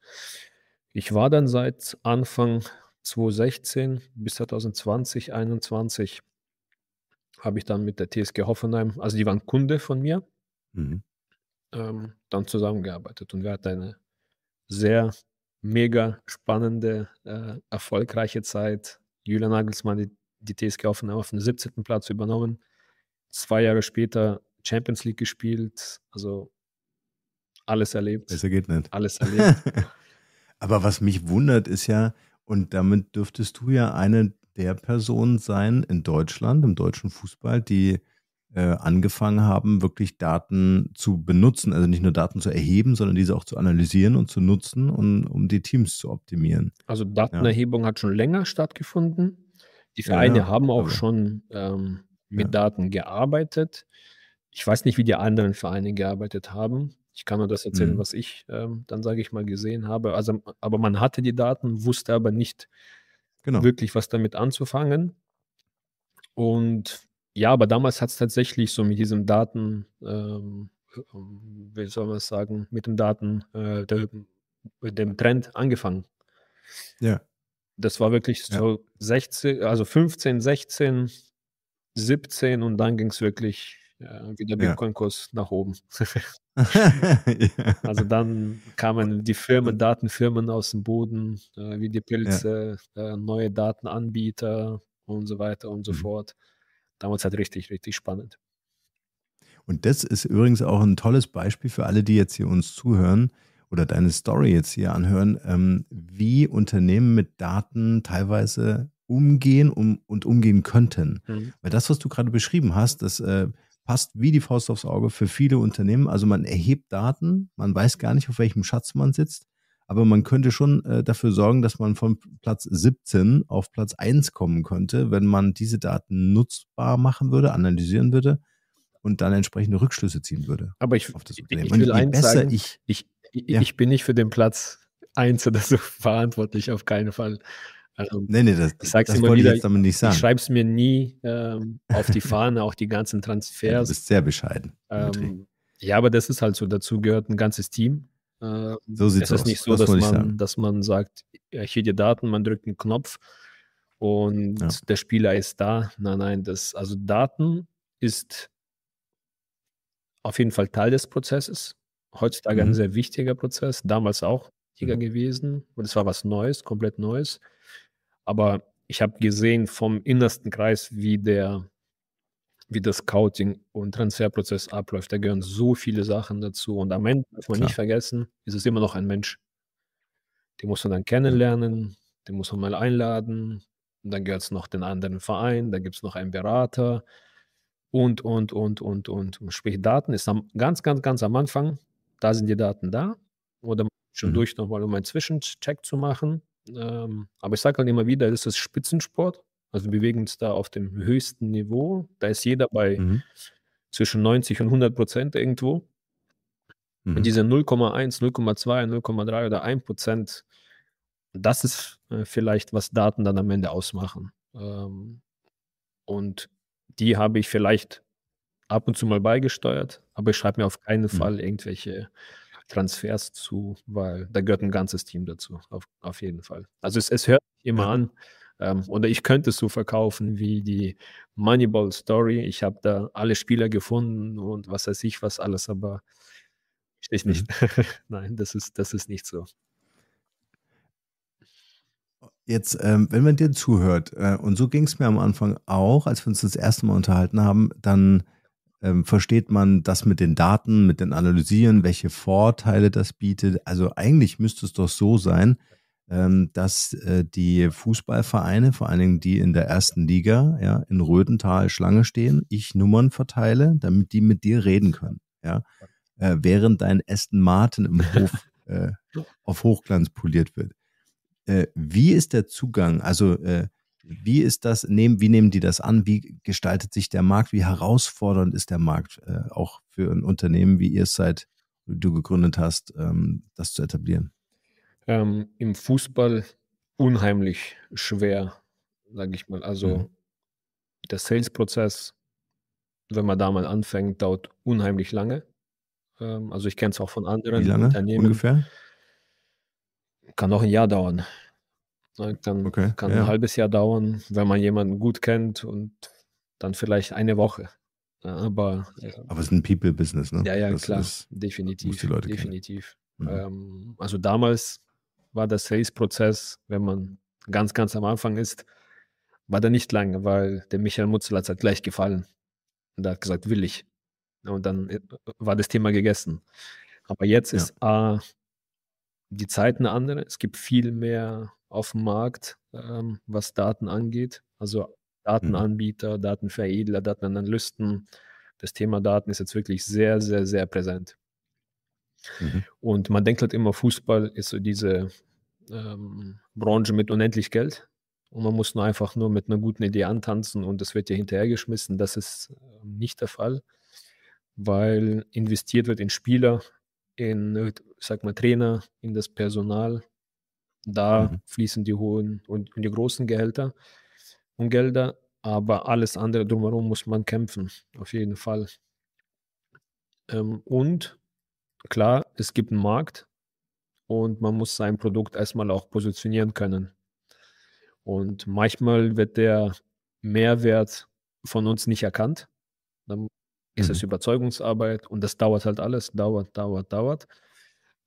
ich war dann seit Anfang 2016 bis 2020, 2021 habe ich dann mit der TSG Hoffenheim, also die waren Kunde von mir, mhm. ähm, dann zusammengearbeitet und wir hatten eine sehr mega spannende, äh, erfolgreiche Zeit. Julian Nagelsmann, die, die TSG Hoffenheim auf den 17. Platz übernommen, zwei Jahre später Champions League gespielt, also alles erlebt. Besser geht nicht. Alles erlebt. (laughs) Aber was mich wundert, ist ja, und damit dürftest du ja eine der Personen sein in Deutschland, im deutschen Fußball, die äh, angefangen haben, wirklich Daten zu benutzen, also nicht nur Daten zu erheben, sondern diese auch zu analysieren und zu nutzen, und, um die Teams zu optimieren. Also Datenerhebung ja. hat schon länger stattgefunden. Die Vereine ja, haben auch aber, also schon ähm, mit ja. Daten gearbeitet. Ich weiß nicht, wie die anderen Vereine gearbeitet haben. Ich kann nur das erzählen, mhm. was ich ähm, dann, sage ich mal, gesehen habe. Also, aber man hatte die Daten, wusste aber nicht genau. wirklich, was damit anzufangen. Und ja, aber damals hat es tatsächlich so mit diesem Daten, ähm, ähm wie soll man sagen, mit dem Daten, äh, der, mit dem Trend angefangen. Ja. Das war wirklich ja. so 16, also 15, 16, 17 und dann ging es wirklich äh, der Bitcoin-Kurs ja. nach oben. (laughs) (laughs) Also dann kamen die Firmen, Datenfirmen aus dem Boden, äh, wie die Pilze, ja. äh, neue Datenanbieter und so weiter und so mhm. fort. Damals halt richtig, richtig spannend. Und das ist übrigens auch ein tolles Beispiel für alle, die jetzt hier uns zuhören oder deine Story jetzt hier anhören, ähm, wie Unternehmen mit Daten teilweise umgehen um, und umgehen könnten. Mhm. Weil das, was du gerade beschrieben hast, das äh, passt wie die Faust aufs Auge für viele Unternehmen. Also man erhebt Daten, man weiß gar nicht, auf welchem Schatz man sitzt, aber man könnte schon äh, dafür sorgen, dass man von Platz 17 auf Platz 1 kommen könnte, wenn man diese Daten nutzbar machen würde, analysieren würde und dann entsprechende Rückschlüsse ziehen würde. Aber ich, auf das Unternehmen. ich, ich will und eins sagen, ich, ich, ich, ja. ich bin nicht für den Platz 1 oder so (laughs) verantwortlich, auf keinen Fall. Also, nee, nee, das, ich sag's das immer wieder, ich, ich schreibe es mir nie ähm, auf die (laughs) Fahne, auch die ganzen Transfers. Ja, du bist sehr bescheiden. Ähm, ja, aber das ist halt so, dazu gehört ein ganzes Team. Äh, so sieht es aus. ist nicht so, das dass, man, dass man sagt, hier die Daten, man drückt einen Knopf und ja. der Spieler ist da. Nein, nein, das, also Daten ist auf jeden Fall Teil des Prozesses. Heutzutage mhm. ein sehr wichtiger Prozess, damals auch wichtiger mhm. gewesen. Und es war was Neues, komplett Neues. Aber ich habe gesehen vom innersten Kreis, wie der, wie das Scouting und Transferprozess abläuft. Da gehören so viele Sachen dazu. Und am Ende darf man Klar. nicht vergessen, ist es immer noch ein Mensch. Den muss man dann kennenlernen, den muss man mal einladen. Und dann gehört es noch den anderen Verein, da gibt es noch einen Berater und, und, und, und, und. und sprich, Daten ist am, ganz, ganz, ganz am Anfang. Da sind die Daten da. Oder schon mhm. durch nochmal, um einen Zwischencheck zu machen. Ähm, aber ich sage halt immer wieder, es ist Spitzensport. Also wir bewegen uns da auf dem höchsten Niveau. Da ist jeder bei mhm. zwischen 90 und 100 Prozent irgendwo. Mhm. Und diese 0,1, 0,2, 0,3 oder 1 Prozent, das ist äh, vielleicht, was Daten dann am Ende ausmachen. Ähm, und die habe ich vielleicht ab und zu mal beigesteuert, aber ich schreibe mir auf keinen mhm. Fall irgendwelche Transfers zu, weil da gehört ein ganzes Team dazu, auf, auf jeden Fall. Also es, es hört immer ja. an. Ähm, oder ich könnte es so verkaufen wie die Moneyball Story. Ich habe da alle Spieler gefunden und was weiß ich, was alles, aber ich nicht. Mhm. (laughs) Nein, das ist, das ist nicht so. Jetzt, ähm, wenn man dir zuhört, äh, und so ging es mir am Anfang auch, als wir uns das erste Mal unterhalten haben, dann ähm, versteht man das mit den Daten, mit den Analysieren, welche Vorteile das bietet. Also eigentlich müsste es doch so sein, ähm, dass äh, die Fußballvereine, vor allen Dingen die in der ersten Liga, ja, in Rödental Schlange stehen, ich Nummern verteile, damit die mit dir reden können. Ja? Äh, während dein Aston Martin im Hof (laughs) äh, auf Hochglanz poliert wird. Äh, wie ist der Zugang? Also äh, wie ist das, nehmen, wie nehmen die das an? Wie gestaltet sich der Markt? Wie herausfordernd ist der Markt äh, auch für ein Unternehmen, wie ihr es seid, du gegründet hast, ähm, das zu etablieren? Ähm, Im Fußball unheimlich schwer, sage ich mal. Also mhm. der Sales-Prozess, wenn man da mal anfängt, dauert unheimlich lange. Ähm, also ich kenne es auch von anderen wie lange Unternehmen. Ungefähr? Kann auch ein Jahr dauern. Kann, okay, kann ja. ein halbes Jahr dauern, wenn man jemanden gut kennt und dann vielleicht eine Woche. Aber, ja. aber es ist ein People-Business, ne? Ja, ja, das klar, ist, definitiv. definitiv. Mhm. Ähm, also damals war der Sales-Prozess, wenn man ganz, ganz am Anfang ist, war der nicht lange, weil der Michael Mutzel hat halt gleich gefallen. Und er hat gesagt, will ich. Und dann äh, war das Thema gegessen. Aber jetzt ja. ist A, äh, die Zeit eine andere. Es gibt viel mehr auf dem Markt, ähm, was Daten angeht. Also mhm. Datenanbieter, Datenveredler, Datenanalysten. Das Thema Daten ist jetzt wirklich sehr, sehr, sehr präsent. Mhm. Und man denkt halt immer, Fußball ist so diese ähm, Branche mit unendlich Geld. Und man muss nur einfach nur mit einer guten Idee antanzen und das wird ja hinterhergeschmissen. Das ist ähm, nicht der Fall, weil investiert wird in Spieler, in, sag mal, Trainer, in das Personal, da mhm. fließen die hohen und, die großen Gehälter und Gelder, aber alles andere drumherum muss man kämpfen, auf jeden Fall. Ähm, und klar, es gibt einen Markt und man muss sein Produkt erstmal auch positionieren können. Und manchmal wird der Mehrwert von uns nicht erkannt. Dann ist es mhm. Überzeugungsarbeit und das dauert halt alles, dauert, dauert, dauert.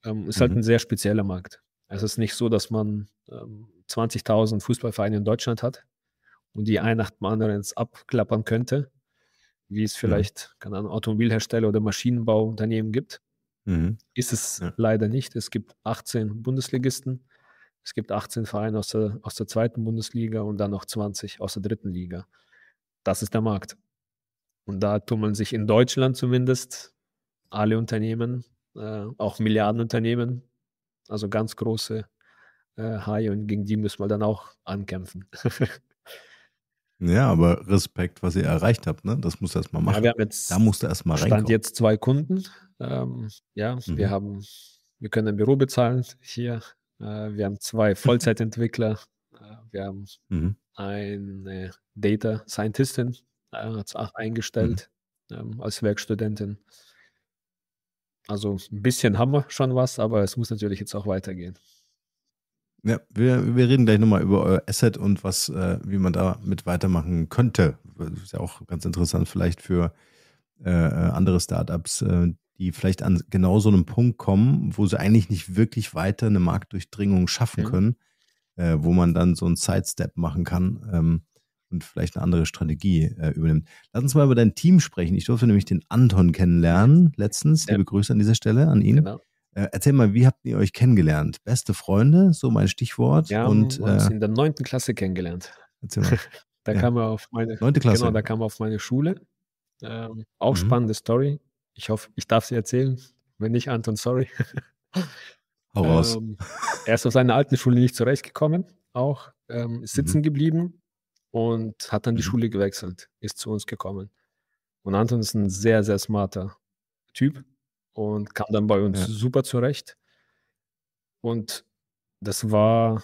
Ähm, ist halt mhm. halt ein sehr spezieller Markt. Es ist nicht so, dass man ähm, 20.000 Fußballvereine in Deutschland hat und die ein nach dem anderen abklappern könnte, wie es mhm. vielleicht, mhm. keine Ahnung, Automobilhersteller oder Maschinenbauunternehmen gibt. Mhm. Ist es ja. leider nicht. Es gibt 18 Bundesligisten, es gibt 18 Vereine aus der, aus der zweiten Bundesliga und dann noch 20 aus der dritten Liga. Das ist der Markt. Und da tummeln sich in Deutschland zumindest alle Unternehmen, äh, auch Milliardenunternehmen, also ganz große äh, Haie und gegen die müssen wir dann auch ankämpfen. (laughs) ja, aber Respekt, was ihr erreicht habt, ne? Das muss erstmal machen. Ja, wir haben jetzt da musst du erstmal rein. Stand jetzt zwei Kunden. Ähm, ja, mhm. wir haben, wir können ein Büro bezahlen hier. Äh, wir haben zwei Vollzeitentwickler. Äh, wir haben mhm. eine Data Scientistin äh, eingestellt mhm. ähm, als Werkstudentin. Also ein bisschen haben wir schon was, aber es muss natürlich jetzt auch weitergehen. Ja, wir, wir reden gleich nochmal über euer Asset und was, äh, wie man damit weitermachen könnte. Das ist ja auch ganz interessant, vielleicht für äh, äh, andere Startups, äh, die vielleicht an genau so einem Punkt kommen, wo sie eigentlich nicht wirklich weiter eine Marktdurchdringung schaffen mhm. können, äh, wo man dann so einen Sidestep machen kann. Ähm, und vielleicht eine andere Strategie äh, übernimmt. Lass uns mal über dein Team sprechen. Ich durfte nämlich den Anton kennenlernen letztens. Ja. Liebe Grüße an dieser Stelle an ihn. Genau. Äh, erzähl mal, wie habt ihr euch kennengelernt? Beste Freunde, so mein Stichwort. Ja, und, wir haben äh, uns in der neunten Klasse kennengelernt. Erzähl mal. (laughs) da ja. kam er auf meine Klasse. Genau, da kam er auf meine Schule. Ähm, auch mhm. spannende Story. Ich hoffe, ich darf sie erzählen. Wenn nicht, Anton, sorry. Hau raus. Ähm, er ist auf seiner alten Schule nicht zurechtgekommen, auch ähm, sitzen mhm. geblieben, und hat dann die mhm. Schule gewechselt, ist zu uns gekommen. Und Anton ist ein sehr, sehr smarter Typ und kam dann bei uns ja. super zurecht. Und das war,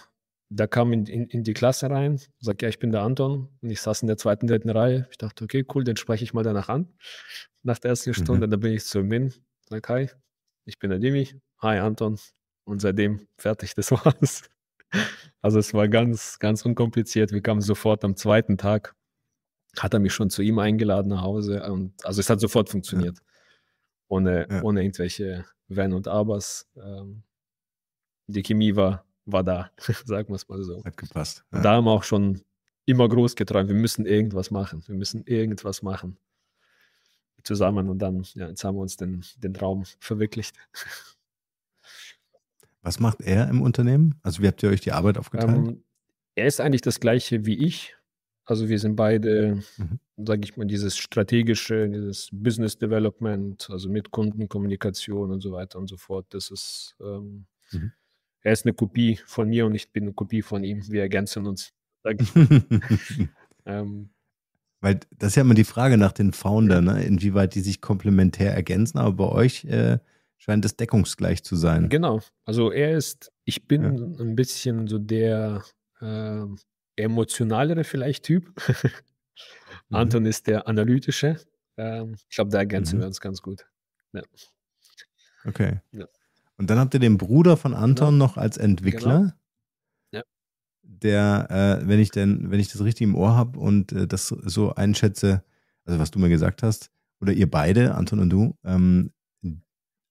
da kam in, in, in die Klasse rein, sagt, ja, ich bin der Anton. Und ich saß in der zweiten, dritten Reihe. Ich dachte, okay, cool, den spreche ich mal danach an. Nach der ersten mhm. Stunde, mhm. dann bin ich zu Min, sag, hi, ich bin der Demi, hi Anton. Und seitdem fertig, (laughs) das war's. Also es war ganz, ganz unkompliziert. Wir kamen sofort am zweiten Tag, hat er mich schon zu ihm eingeladen nach Hause. Und, also es hat sofort funktioniert. Ja. Ohne, ja. ohne irgendwelche Wenn und Abers. Ähm, die Chemie war, war da, (laughs) sagen wir es mal so. Hat gepasst. Ja. Da haben wir auch schon immer groß geträumt, wir müssen irgendwas machen. Wir müssen irgendwas machen. Zusammen und dann, ja, jetzt haben wir uns den, den Traum verwirklicht. (laughs) Was macht er im Unternehmen? Also wie habt ihr euch die Arbeit aufgeteilt? Ähm, er ist eigentlich das gleiche wie ich. Also wir sind beide, mhm. sage ich mal, dieses strategische, dieses Business Development, also mit Kundenkommunikation und so weiter und so fort. Das ist, ähm, mhm. er ist eine Kopie von mir und ich bin eine Kopie von ihm. Wir ergänzen uns. ich (laughs) ähm, Weil das ist ja immer die Frage nach den Foundern, ne? inwieweit die sich komplementär ergänzen. Aber bei euch äh, scheint es deckungsgleich zu sein. Genau. Also er ist, ich bin ja. ein bisschen so der äh, emotionalere vielleicht Typ. (laughs) mhm. Anton ist der analytische. Ähm, ich glaube, da ergänzen mhm. wir uns ganz gut. Ja. Okay. Ja. Und dann habt ihr den Bruder von genau. Anton noch als Entwickler. Genau der, äh, wenn ich denn, wenn ich das richtig im Ohr habe und äh, das so einschätze, also was du mir gesagt hast, oder ihr beide, Anton und du, ähm,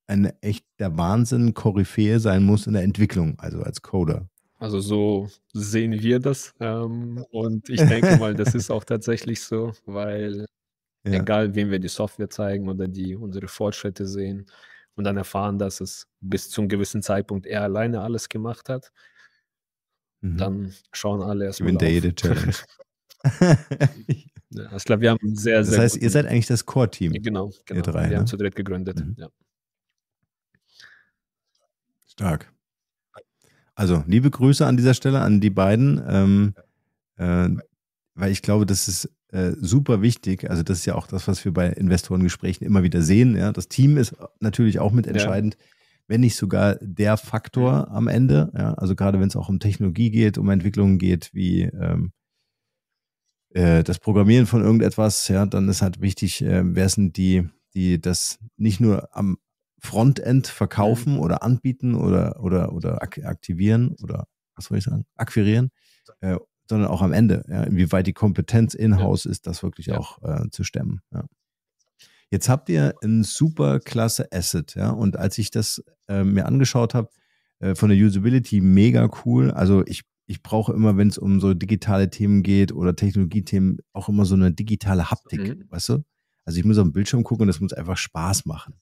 ein echt der Wahnsinn, Koryphäe sein muss in der Entwicklung, also als Coder. Also so sehen wir das. Ähm, und ich denke mal, das (laughs) ist auch tatsächlich so, weil ja. egal wem wir die Software zeigen oder die unsere Fortschritte sehen und dann erfahren, dass es bis zum gewissen Zeitpunkt er alleine alles gemacht hat, mhm. dann schauen alle erstmal. Gewinnt der jede Challenge. (laughs) (laughs) ja, ich glaube, wir haben sehr, sehr. Das heißt, ihr seid eigentlich das Core-Team. Genau, genau. Wir haben ne? zu dritt gegründet. Mhm. Ja. Stark. Also, liebe Grüße an dieser Stelle an die beiden, ähm, äh, weil ich glaube, das ist äh, super wichtig. Also, das ist ja auch das, was wir bei Investorengesprächen immer wieder sehen. Ja? Das Team ist natürlich auch mitentscheidend, ja. wenn nicht sogar der Faktor am Ende. Ja? Also, gerade wenn es auch um Technologie geht, um Entwicklungen geht, wie ähm, äh, das Programmieren von irgendetwas, ja, dann ist halt wichtig, äh, wer sind die, die das nicht nur am Frontend verkaufen mhm. oder anbieten oder, oder, oder aktivieren oder was soll ich sagen, akquirieren, äh, sondern auch am Ende, ja, inwieweit die Kompetenz in-house ja. ist, das wirklich ja. auch äh, zu stemmen. Ja. Jetzt habt ihr ein super klasse Asset, ja, und als ich das äh, mir angeschaut habe, äh, von der Usability mega cool. Also ich, ich brauche immer, wenn es um so digitale Themen geht oder Technologiethemen, auch immer so eine digitale Haptik, mhm. weißt du? Also ich muss auf den Bildschirm gucken und das muss einfach Spaß machen.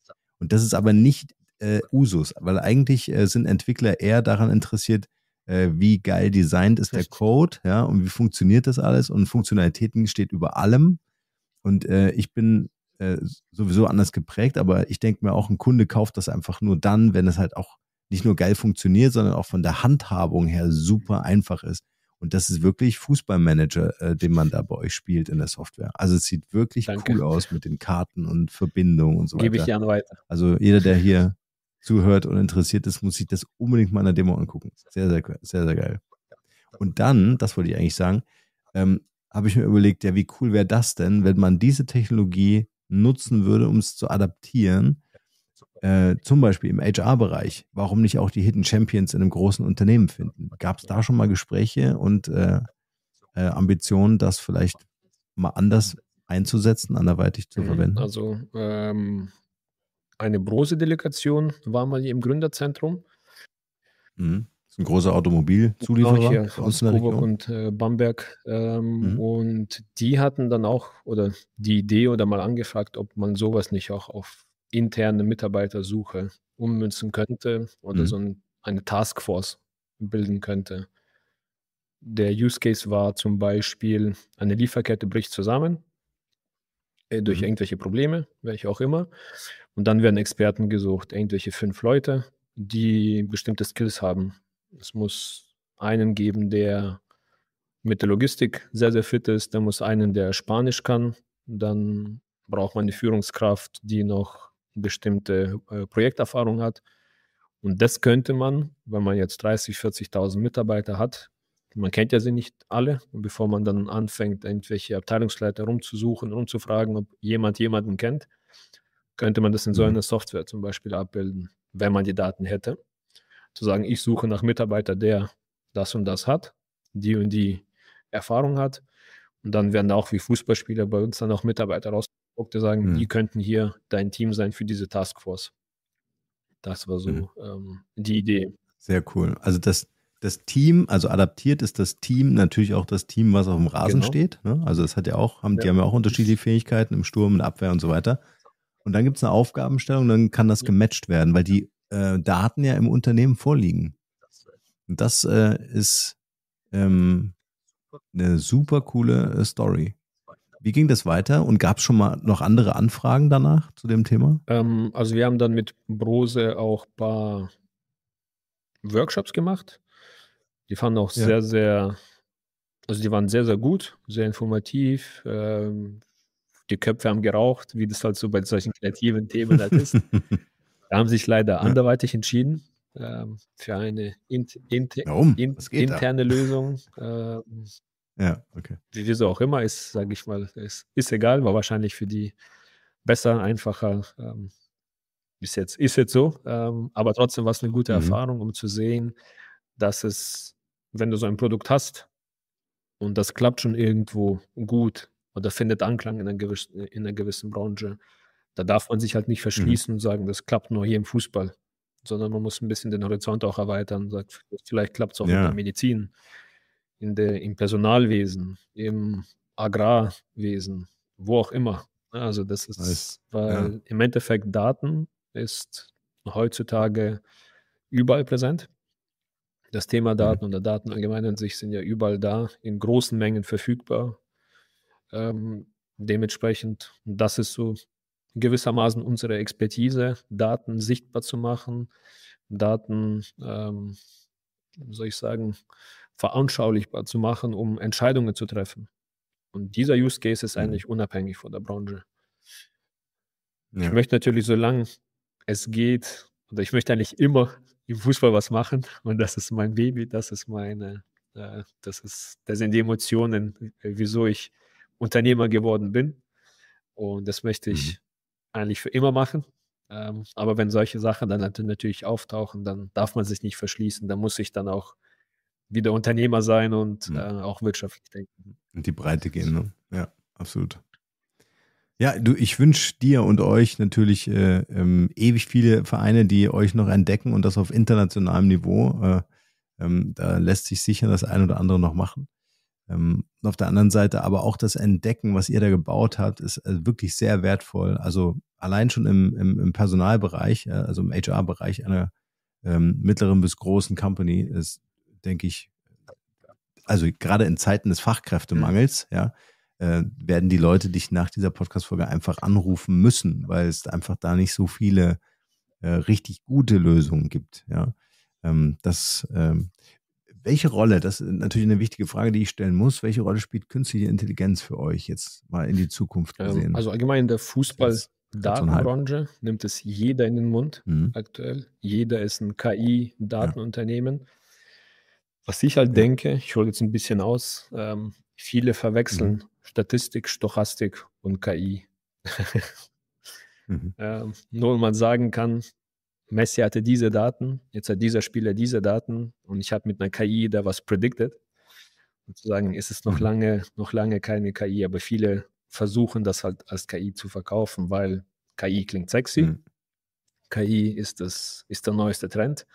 Und das ist aber nicht äh, Usus, weil eigentlich äh, sind Entwickler eher daran interessiert, äh, wie geil designt ist der Code, ja, und wie funktioniert das alles. Und Funktionalitäten steht über allem. Und äh, ich bin äh, sowieso anders geprägt, aber ich denke mir auch, ein Kunde kauft das einfach nur dann, wenn es halt auch nicht nur geil funktioniert, sondern auch von der Handhabung her super einfach ist. Und das ist wirklich Fußballmanager, äh, den man da bei euch spielt in der Software. Also es sieht wirklich Danke. cool aus mit den Karten und Verbindungen und so Gebe weiter. Gebe ich gerne weiter. Also jeder, der hier zuhört und interessiert ist, muss sich das unbedingt mal in der Demo angucken. Sehr, sehr, sehr, sehr geil. Und dann, das wollte ich eigentlich sagen, ähm, habe ich mir überlegt, ja, wie cool wäre das denn, wenn man diese Technologie nutzen würde, um es zu adaptieren äh, zum Beispiel im HR-Bereich, warum nicht auch die Hidden Champions in einem großen Unternehmen finden? Gab es da schon mal Gespräche und äh, äh, Ambitionen, das vielleicht mal anders einzusetzen, anderweitig zu mhm, verwenden? Also ähm, eine große Delegation war mal hier im Gründerzentrum. Mhm. Das ist ein großer Automobilzulieferer ja, genau, aus der Region. und äh, Bamberg. Ähm, mhm. Und die hatten dann auch oder die Idee oder mal angefragt, ob man sowas nicht auch auf interne Mitarbeitersuche ummünzen könnte oder mhm. so ein, eine Taskforce bilden könnte. Der Use Case war zum Beispiel, eine Lieferkette bricht zusammen äh, durch mhm. irgendwelche Probleme, welche auch immer. Und dann werden Experten gesucht, irgendwelche fünf Leute, die bestimmte Skills haben. Es muss einen geben, der mit der Logistik sehr, sehr fit ist. Dann muss einen, der Spanisch kann. Dann braucht man eine Führungskraft, die noch bestimmte äh, Projekterfahrung hat. Und das könnte man, wenn man jetzt 30, 40.000 Mitarbeiter hat, man kennt ja sie nicht alle, und bevor man dann anfängt, irgendwelche Abteilungsleiter rumzusuchen, rumzufragen, ob jemand jemanden kennt, könnte man das in so mhm. einer Software zum Beispiel abbilden, wenn man die Daten hätte. Zu sagen, ich suche nach Mitarbeiter, der das und das hat, die und die Erfahrung hat. Und dann werden auch wie Fußballspieler bei uns dann auch Mitarbeiter raus Produkte sagen, hm. die könnten hier dein Team sein für diese Taskforce. Das war so hm. ähm, die Idee. Sehr cool. Also das, das Team, also adaptiert ist das Team natürlich auch das Team, was auf dem Rasen genau. steht. Ne? Also das hat ja auch, haben, ja. die haben ja auch unterschiedliche Fähigkeiten im Sturm, in Abwehr und so weiter. Und dann gibt es eine Aufgabenstellung, dann kann das gematcht werden, weil die äh, Daten ja im Unternehmen vorliegen. Und das äh, ist ähm, eine super coole äh, Story. Wie ging das weiter und gab es schon mal noch andere Anfragen danach zu dem Thema? Ähm, also wir haben dann mit Brose auch ein paar Workshops gemacht. Die fanden auch ja. sehr, sehr, also die waren sehr, sehr gut, sehr informativ. Ähm, die Köpfe haben geraucht, wie das halt so bei solchen kreativen Themen halt ist. (laughs) da haben sich leider anderweitig entschieden ähm, für eine in, in, in, interne da? Lösung. Ähm, ja, okay. Wie so auch immer ist, sage ich mal, ist, ist egal, war wahrscheinlich für die besser, einfacher. Ähm, ist jetzt, ist jetzt so. Ähm, aber trotzdem war es eine gute mhm. Erfahrung, um zu sehen, dass es, wenn du so ein Produkt hast und das klappt schon irgendwo gut oder findet Anklang in einer gewissen, in einer gewissen Branche, da darf man sich halt nicht mhm. verschließen mhm. und sagen, das klappt nur hier im Fußball, sondern man muss ein bisschen den Horizont auch erweitern und sagt, vielleicht klappt es auch ja. in der Medizin in der, im Personalwesen, im Agrarwesen, wo auch immer. Also das ist, Weiß, weil ja. im Endeffekt Daten ist heutzutage überall präsent. Das Thema mhm. Daten mhm. oder Daten allgemein an sich sind ja überall da, in großen Mengen verfügbar. Ähm, dementsprechend, das ist so gewissermaßen unsere Expertise, Daten sichtbar zu machen, Daten, ähm, soll ich sagen, veranschaulichbar zu machen, um Entscheidungen zu treffen. Und dieser Use Case ist mhm. eigentlich unabhängig von der Branche. Ja. Ich möchte natürlich, solange es geht, oder ich möchte eigentlich immer im Fußball was machen. (laughs) Und das ist mein Baby, das ist meine, äh, das ist, das sind die Emotionen, äh, wieso ich Unternehmer geworden bin. Und das möchte ich mhm. eigentlich für immer machen. Ähm, aber wenn solche Sachen dann natürlich auftauchen, dann darf man sich nicht verschließen. Da muss ich dann auch wieder Unternehmer sein und mhm. äh, auch wirtschaftlich denken. Mhm. Und die Breite gehen, ne? Ja, absolut. Ja, du, ich wünsche dir und euch natürlich äh, ähm, ewig viele Vereine, die euch noch entdecken und das auf internationalem Niveau. Äh, ähm, da lässt sich sicher das ein oder andere noch machen. Ähm, auf der anderen Seite aber auch das Entdecken, was ihr da gebaut habt, ist also wirklich sehr wertvoll. Also allein schon im, im, im Personalbereich, also im HR-Bereich einer ähm, mittleren bis großen Company ist denke ich, also gerade in Zeiten des Fachkräftemangels, mhm. ja, äh, werden die Leute dich nach dieser Podcast-Folge einfach anrufen müssen, weil es einfach da nicht so viele äh, richtig gute Lösungen gibt. Ja, ähm, das, ähm, welche Rolle, das ist natürlich eine wichtige Frage, die ich stellen muss, welche Rolle spielt künstliche Intelligenz für euch jetzt mal in die Zukunft ähm, gesehen? Also allgemein der Fußball. Datenbranche nimmt es jeder in den Mund mhm. aktuell. Jeder ist ein KI-Datenunternehmen. Ja. Was ich halt ja. denke, ich hole jetzt ein bisschen aus, ähm, viele verwechseln mhm. Statistik, Stochastik und KI. mhm. (laughs) ähm, nur wenn man sagen kann, Messi hatte diese Daten, jetzt hat dieser Spieler diese Daten und ich habe mit einer KI da was predicted. Sozusagen ist es noch mhm. lange, noch lange keine KI, aber viele versuchen das halt als KI zu verkaufen, weil KI klingt sexy. Mhm. KI ist, das, ist der neueste Trend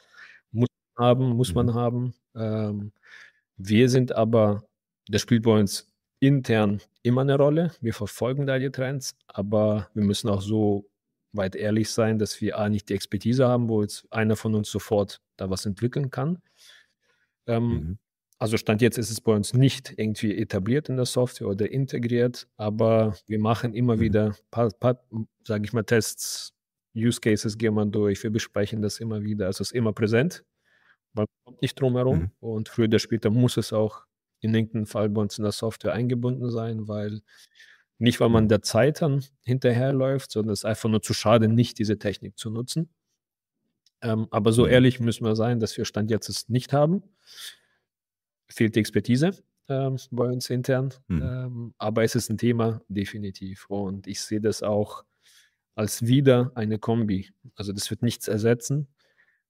haben, muss man mhm. haben. Ähm, wir sind aber, das spielt bei uns intern immer eine Rolle. Wir verfolgen da die Trends, aber wir müssen auch so weit ehrlich sein, dass wir A, nicht die Expertise haben, wo jetzt einer von uns sofort da was entwickeln kann. Ähm, mhm. Also Stand jetzt ist es bei uns nicht irgendwie etabliert in der Software oder integriert, aber wir machen immer mhm. wieder, sage ich mal, Tests, Use Cases gehen wir durch, wir besprechen das immer wieder, also es ist immer präsent man kommt nicht drum herum mhm. und früher oder später muss es auch in irgendeinem Fall bei uns in der Software eingebunden sein, weil nicht, weil man mhm. der Zeit dann hinterherläuft, sondern es ist einfach nur zu schade, nicht diese Technik zu nutzen. Ähm, aber so mhm. ehrlich müssen wir sein, dass wir Stand jetzt es nicht haben. Fehlt die Expertise ähm, bei uns intern. Mhm. Ähm, aber es ist ein Thema, definitiv. Und ich sehe das auch als wieder eine Kombi. Also das wird nichts ersetzen.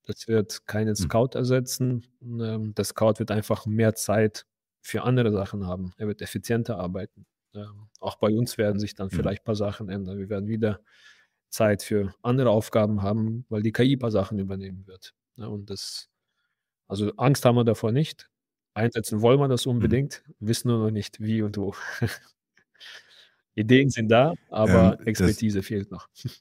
Das wird keinen hm. Scout ersetzen. Ähm, der Scout wird einfach mehr Zeit für andere Sachen haben. Er wird effizienter arbeiten. Ähm, auch bei uns werden sich dann hm. vielleicht ein paar Sachen ändern. Wir werden wieder Zeit für andere Aufgaben haben, weil die KI ein paar Sachen übernehmen wird. Ja, und das, also Angst haben wir davor nicht. Einsetzen wollen wir das hm. unbedingt, mhm. wissen nur noch nicht, wie und wo. (laughs) Ideen sind da, aber ähm, Expertise fehlt noch. (laughs)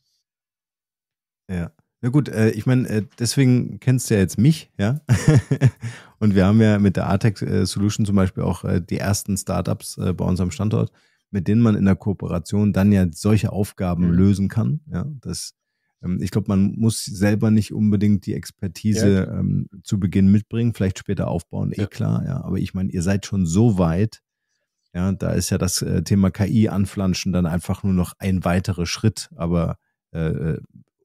Ja. Na gut, äh, ich meine, äh, deswegen kennst du ja jetzt mich, ja. (laughs) und wir haben ja mit der Artec äh, Solution zum Beispiel auch äh, die ersten Startups äh, bei uns am Standort, mit denen man in der Kooperation dann ja solche Aufgaben mhm. lösen kann. Ja, das, ähm, ich glaube, man muss selber nicht unbedingt die Expertise ja. ähm, zu Beginn mitbringen, vielleicht später aufbauen, eh ja. eh klar. Ja, aber ich meine, ihr seid schon so weit. Ja, da ist ja das äh, Thema KI anflanschen dann einfach nur noch ein weiterer Schritt, aber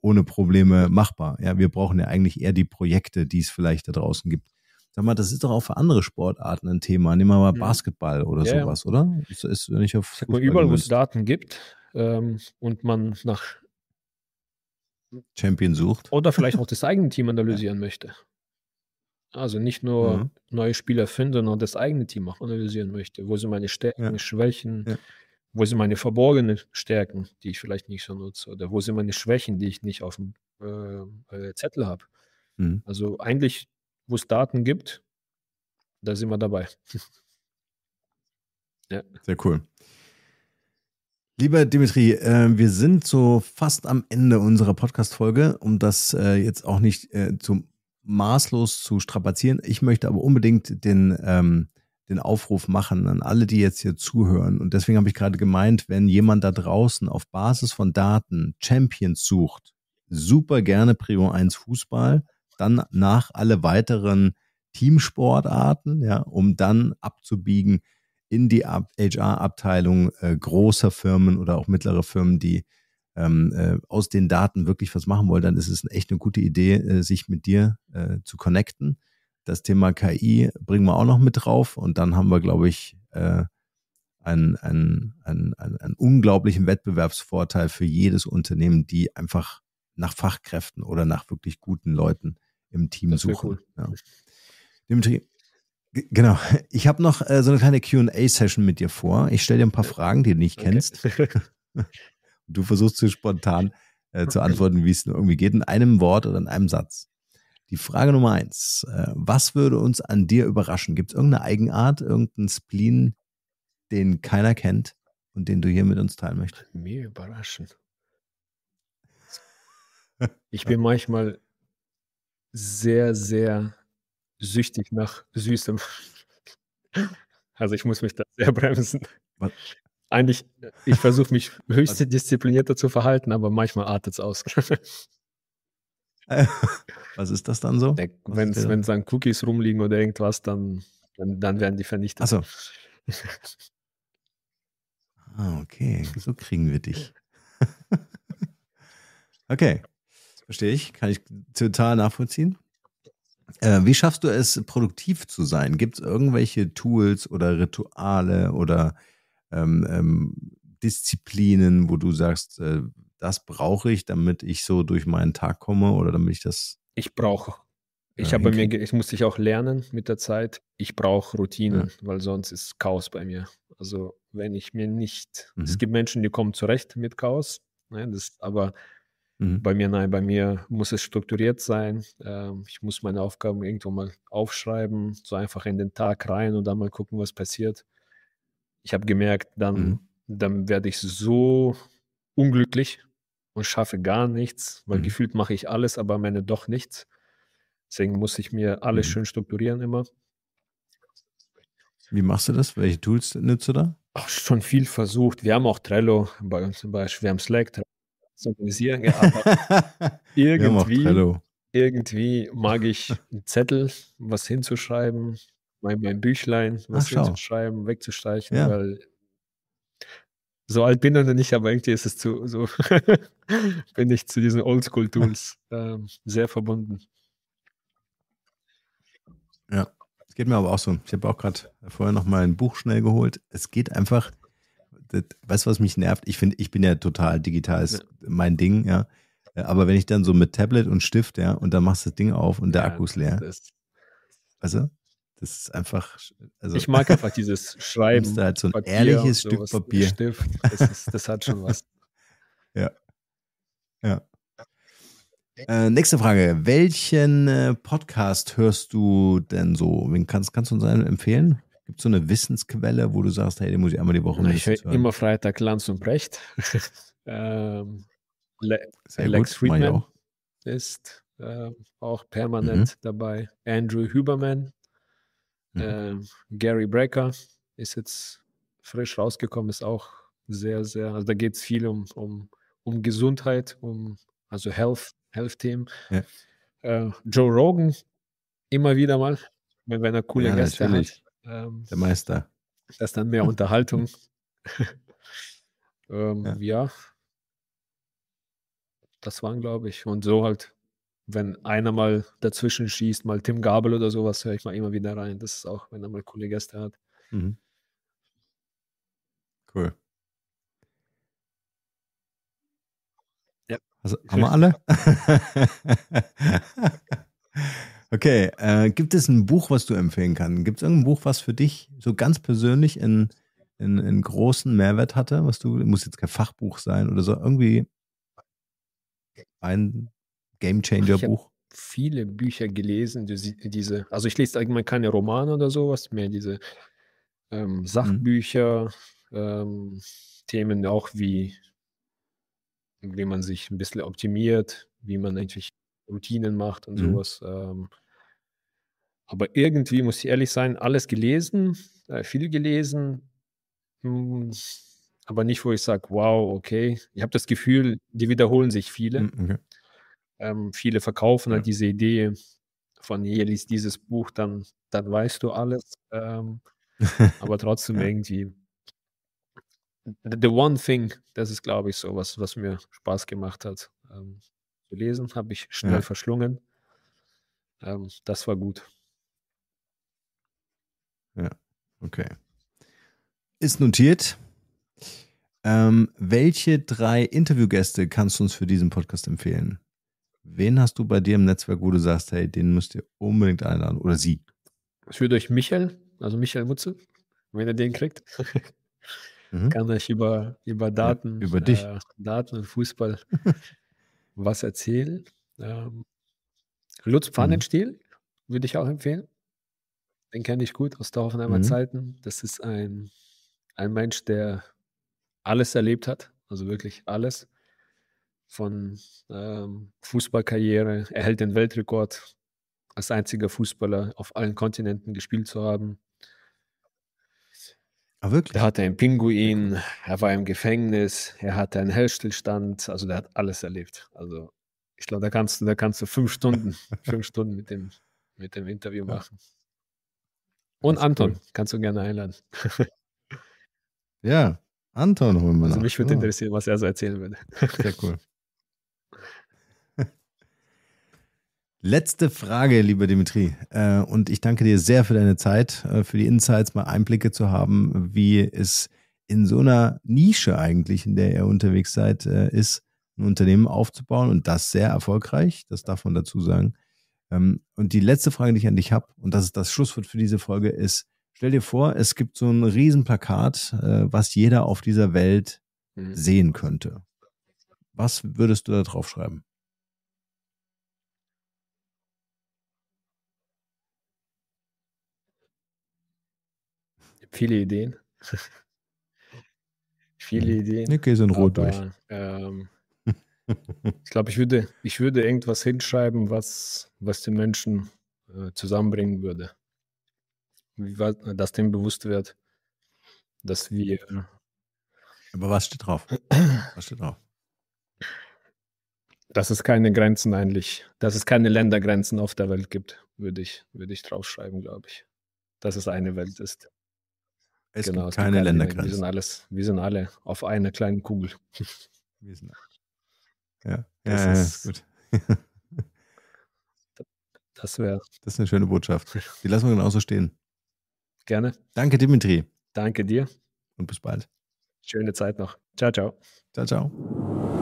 ohne Probleme machbar. Ja, wir brauchen ja eigentlich eher die Projekte, die es vielleicht da draußen gibt. Sag mal, das ist doch auch für andere Sportarten ein Thema. Nehmen wir mal mhm. Basketball oder ja, sowas, oder? Ist, ist nicht auf Sag mal, überall, wo es Daten gibt ähm, und man nach Champion sucht. Oder vielleicht auch das (laughs) eigene Team analysieren ja. möchte. Also nicht nur mhm. neue Spieler finden, sondern das eigene Team auch analysieren möchte. Wo sind meine Stärken, ja. Schwächen? Wo sind meine verborgenen Stärken, die ich vielleicht nicht so nutze? Oder wo sind meine Schwächen, die ich nicht auf dem äh, äh Zettel habe? Mhm. Also eigentlich, wo es Daten gibt, da sind wir dabei. (laughs) ja. Sehr cool. Lieber Dimitri, äh, wir sind so fast am Ende unserer Podcast-Folge, um das äh, jetzt auch nicht äh, zu maßlos zu strapazieren. Ich möchte aber unbedingt den ähm, den Aufruf machen an alle, die jetzt hier zuhören. Und deswegen habe ich gerade gemeint, wenn jemand da draußen auf Basis von Daten Champions sucht, super gerne Prior 1 Fußball, dann nach alle weiteren Teamsportarten, ja, um dann abzubiegen in die HR-Abteilung äh, großer Firmen oder auch mittlere Firmen, die ähm, äh, aus den Daten wirklich was machen wollen, dann ist es echt eine gute Idee, äh, sich mit dir äh, zu connecten. Das Thema KI bringen wir auch noch mit drauf und dann haben wir, glaube ich, äh, einen, einen, einen, einen unglaublichen Wettbewerbsvorteil für jedes Unternehmen, die einfach nach Fachkräften oder nach wirklich guten Leuten im Team das suchen. Cool. Ja. Dimitri, genau. Ich habe noch äh, so eine kleine QA-Session mit dir vor. Ich stelle dir ein paar Fragen, die du nicht okay. kennst. (laughs) du versuchst zu spontan äh, zu antworten, wie es irgendwie geht, in einem Wort oder in einem Satz. Die Frage Nummer eins. Äh, was würde uns an dir überraschen? Gibt es irgendeine Eigenart, irgendeinen Spleen, den keiner kennt und den du hier mit uns teilen möchtest? Mir überraschen. (laughs) Ich bin manchmal sehr, sehr süchtig nach Süßem. (laughs) Also ich muss mich da sehr bremsen. Was? Eigentlich, äh, ich versuche mich (laughs) höchst disziplinierter zu verhalten, aber manchmal artet es aus. (laughs) Was ist das dann so? Wenn es an Cookies rumliegen oder irgendwas, dann, dann, dann werden die vernichtet. Achso. (laughs) Ah, okay. So kriegen wir dich. (laughs) okay. Verstehe ich. Kann ich total nachvollziehen. Äh, wie schaffst du es, produktiv zu sein? Gibt es irgendwelche Tools oder Rituale oder ähm, ähm, Disziplinen, wo du sagst, äh, das brauche ich, damit ich so durch meinen Tag komme oder damit ich das. Ich brauche. Ich habe mir, ich musste ich auch lernen mit der Zeit. Ich brauche Routinen, ja. weil sonst ist Chaos bei mir. Also wenn ich mir nicht, mhm. es gibt Menschen, die kommen zurecht mit Chaos, ne, das, aber mhm. bei mir nein, bei mir muss es strukturiert sein. Ähm, ich muss meine Aufgaben irgendwo mal aufschreiben, so einfach in den Tag rein und dann mal gucken, was passiert. Ich habe gemerkt, dann, mhm. dann werde ich so unglücklich, und schaffe gar nichts, weil mhm. gefühlt mache ich alles, aber am Ende doch nichts. Deswegen muss ich mir alles mhm. schön strukturieren immer. Wie machst du das? Welche Tools nutzt du da? Ach, schon viel versucht. Wir haben auch Trello bei uns zum Beispiel. Wir haben Slack zum Organisieren gearbeitet. (laughs) irgendwie, irgendwie mag ich einen Zettel, was hinzuschreiben, mein, mein Büchlein, was Ach, hinzuschreiben, wegzustreichen, ja. weil so alt bin ich noch nicht, aber irgendwie ist es zu, so, (laughs) bin ich zu diesen Oldschool-Tools ähm, sehr verbunden. Ja, es geht mir aber auch so. Ich habe auch gerade vorher noch mal ein Buch schnell geholt. Es geht einfach, weißt du, was mich nervt? Ich finde, ich bin ja total digital, ist ja. mein Ding, ja. Aber wenn ich dann so mit Tablet und Stift, ja, und dann machst du das Ding auf und der ja, Akku ist leer. Ist, weißt du? Das ist einfach. Also, ich mag einfach dieses (laughs) Schreiben. Da halt so ein Papier ehrliches Stück Papier. Stift, das, ist, das hat schon was. (laughs) ja. Ja. Äh, nächste Frage. Welchen äh, Podcast hörst du denn so? Wen kannst, kannst du uns einen empfehlen? Gibt es so eine Wissensquelle, wo du sagst, hey, den muss ich einmal die Woche hören? Ich höre immer Freitag Lanz und Brecht. (laughs) ähm, Le Sehr Lex gut, Friedman ist äh, auch permanent mhm. dabei. Andrew Huberman äh, Gary Brecker ist jetzt frisch rausgekommen, ist auch sehr, sehr, also da geht es viel um, um, um Gesundheit, um also Health, Health-Themen. Ja. Äh, Joe Rogan, immer wieder mal, wenn, wenn er coole ja, Gäste natürlich. hat. Ähm, Der Meister. Das ist dann mehr (laughs) Unterhaltung. (laughs) ähm, ja. ja. Das waren, glaube ich, und so halt wenn einer mal dazwischen schießt, mal Tim Gabel oder sowas, höre ich mal immer wieder rein. Das ist auch, wenn er mal coole Gäste hat. Mhm. Cool. Ja. Also, haben wir alle? (laughs) okay. Äh, gibt es ein Buch, was du empfehlen kannst? Gibt es irgendein Buch, was für dich so ganz persönlich in, in, großen Mehrwert hatte? Was du, muss jetzt kein Fachbuch sein oder so, irgendwie ein Gamechanger-Buch? Ich Viele Bücher gelesen, diese, also ich lese eigentlich keine Romane oder sowas, mehr diese ähm, mhm. Sachbücher, mhm. ähm, Themen auch wie, wie man sich ein bisschen optimiert, wie man eigentlich Routinen macht und mhm. sowas. Ähm, aber irgendwie, muss ich ehrlich sein, alles gelesen, äh, viel gelesen, mh, hm, aber nicht, wo ich sage, wow, okay. Ich habe das Gefühl, die wiederholen sich viele. Mhm, okay. Ähm, viele verkaufen halt ja. diese Idee von hier liest dieses Buch, dann, dann weißt du alles. Ähm, (laughs) aber trotzdem irgendwie. The One Thing, das ist, glaube ich, so was, was mir Spaß gemacht hat. Ähm, zu lesen, habe ich schnell ja. verschlungen. Ähm, das war gut. Ja, okay. Ist notiert. Ähm, welche drei Interviewgäste kannst du uns für diesen Podcast empfehlen? Wen hast du bei dir im Netzwerk, wo du sagst, hey, den müsst ihr unbedingt einladen oder sie? Ich würde euch Michael, also Michael Mutze, wenn er den kriegt, (laughs) mhm. kann euch über, über Daten, ja, über dich. Äh, Daten und Fußball (laughs) was erzählen. Ähm, Lutz mhm. Pfannenstiel mhm. würde ich auch empfehlen. Den kenne ich gut aus der Hoffenheimer mhm. Zeiten. Das ist ein, ein Mensch, der alles erlebt hat, also wirklich alles von ähm, Fußballkarriere. Er hält den Weltrekord, als einziger Fußballer auf allen Kontinenten gespielt zu haben. Ah, wirklich? Er hatte einen Pinguin, er war im Gefängnis, er hatte einen Hellstillstand, also der hat alles erlebt. Also ich glaube, da kannst du, da kannst du fünf Stunden, (laughs) fünf Stunden mit dem, mit dem Interview machen. Und Anton, cool. kannst du gerne einladen. ja, Anton holen wir. Also mich würde oh. interessieren, was er so erzählen würde. Sehr cool. Letzte Frage, lieber Dimitri. Äh, und ich danke dir sehr für deine Zeit, äh, für die Insights, mal Einblicke zu haben, wie es in so einer Nische eigentlich, in der ihr unterwegs seid, äh, ist, ein Unternehmen aufzubauen und das sehr erfolgreich. Das darf man dazu sagen. Ähm, und die letzte Frage, die ich an dich habe, und das ist das Schlusswort für diese Folge, ist, stell dir vor, es gibt so ein Riesenplakat, was jeder auf dieser Welt mhm. sehen könnte. Was würdest du da drauf schreiben? viele Ideen. (laughs) viele mhm. Ideen. Okay, sind rot durch. Ähm, (laughs) ich glaube, ich würde, ich würde irgendwas hinschreiben, was, was die Menschen äh, zusammenbringen würde. Wie, was, dass dem bewusst wird, dass wir. Aber was steht drauf? was steht drauf? Dass es keine Grenzen eigentlich, dass es keine Ländergrenzen auf der Welt gibt, würde ich, würde ich draufschreiben, glaube ich. Dass es eine Welt ist. Es genau, gibt keine, keine Ländergrenzen. Wir sind alles, wir sind alle auf einer kleinen Kugel. wir sind alle. Ja, das ja, ist, ja, ist gut. (laughs) das wäre. Das ist eine schöne Botschaft. Die lassen wir genauso stehen. Gerne. Danke, Dimitri. Danke dir. Und bis bald. Schöne Zeit noch. Ciao, ciao. Ciao, ciao.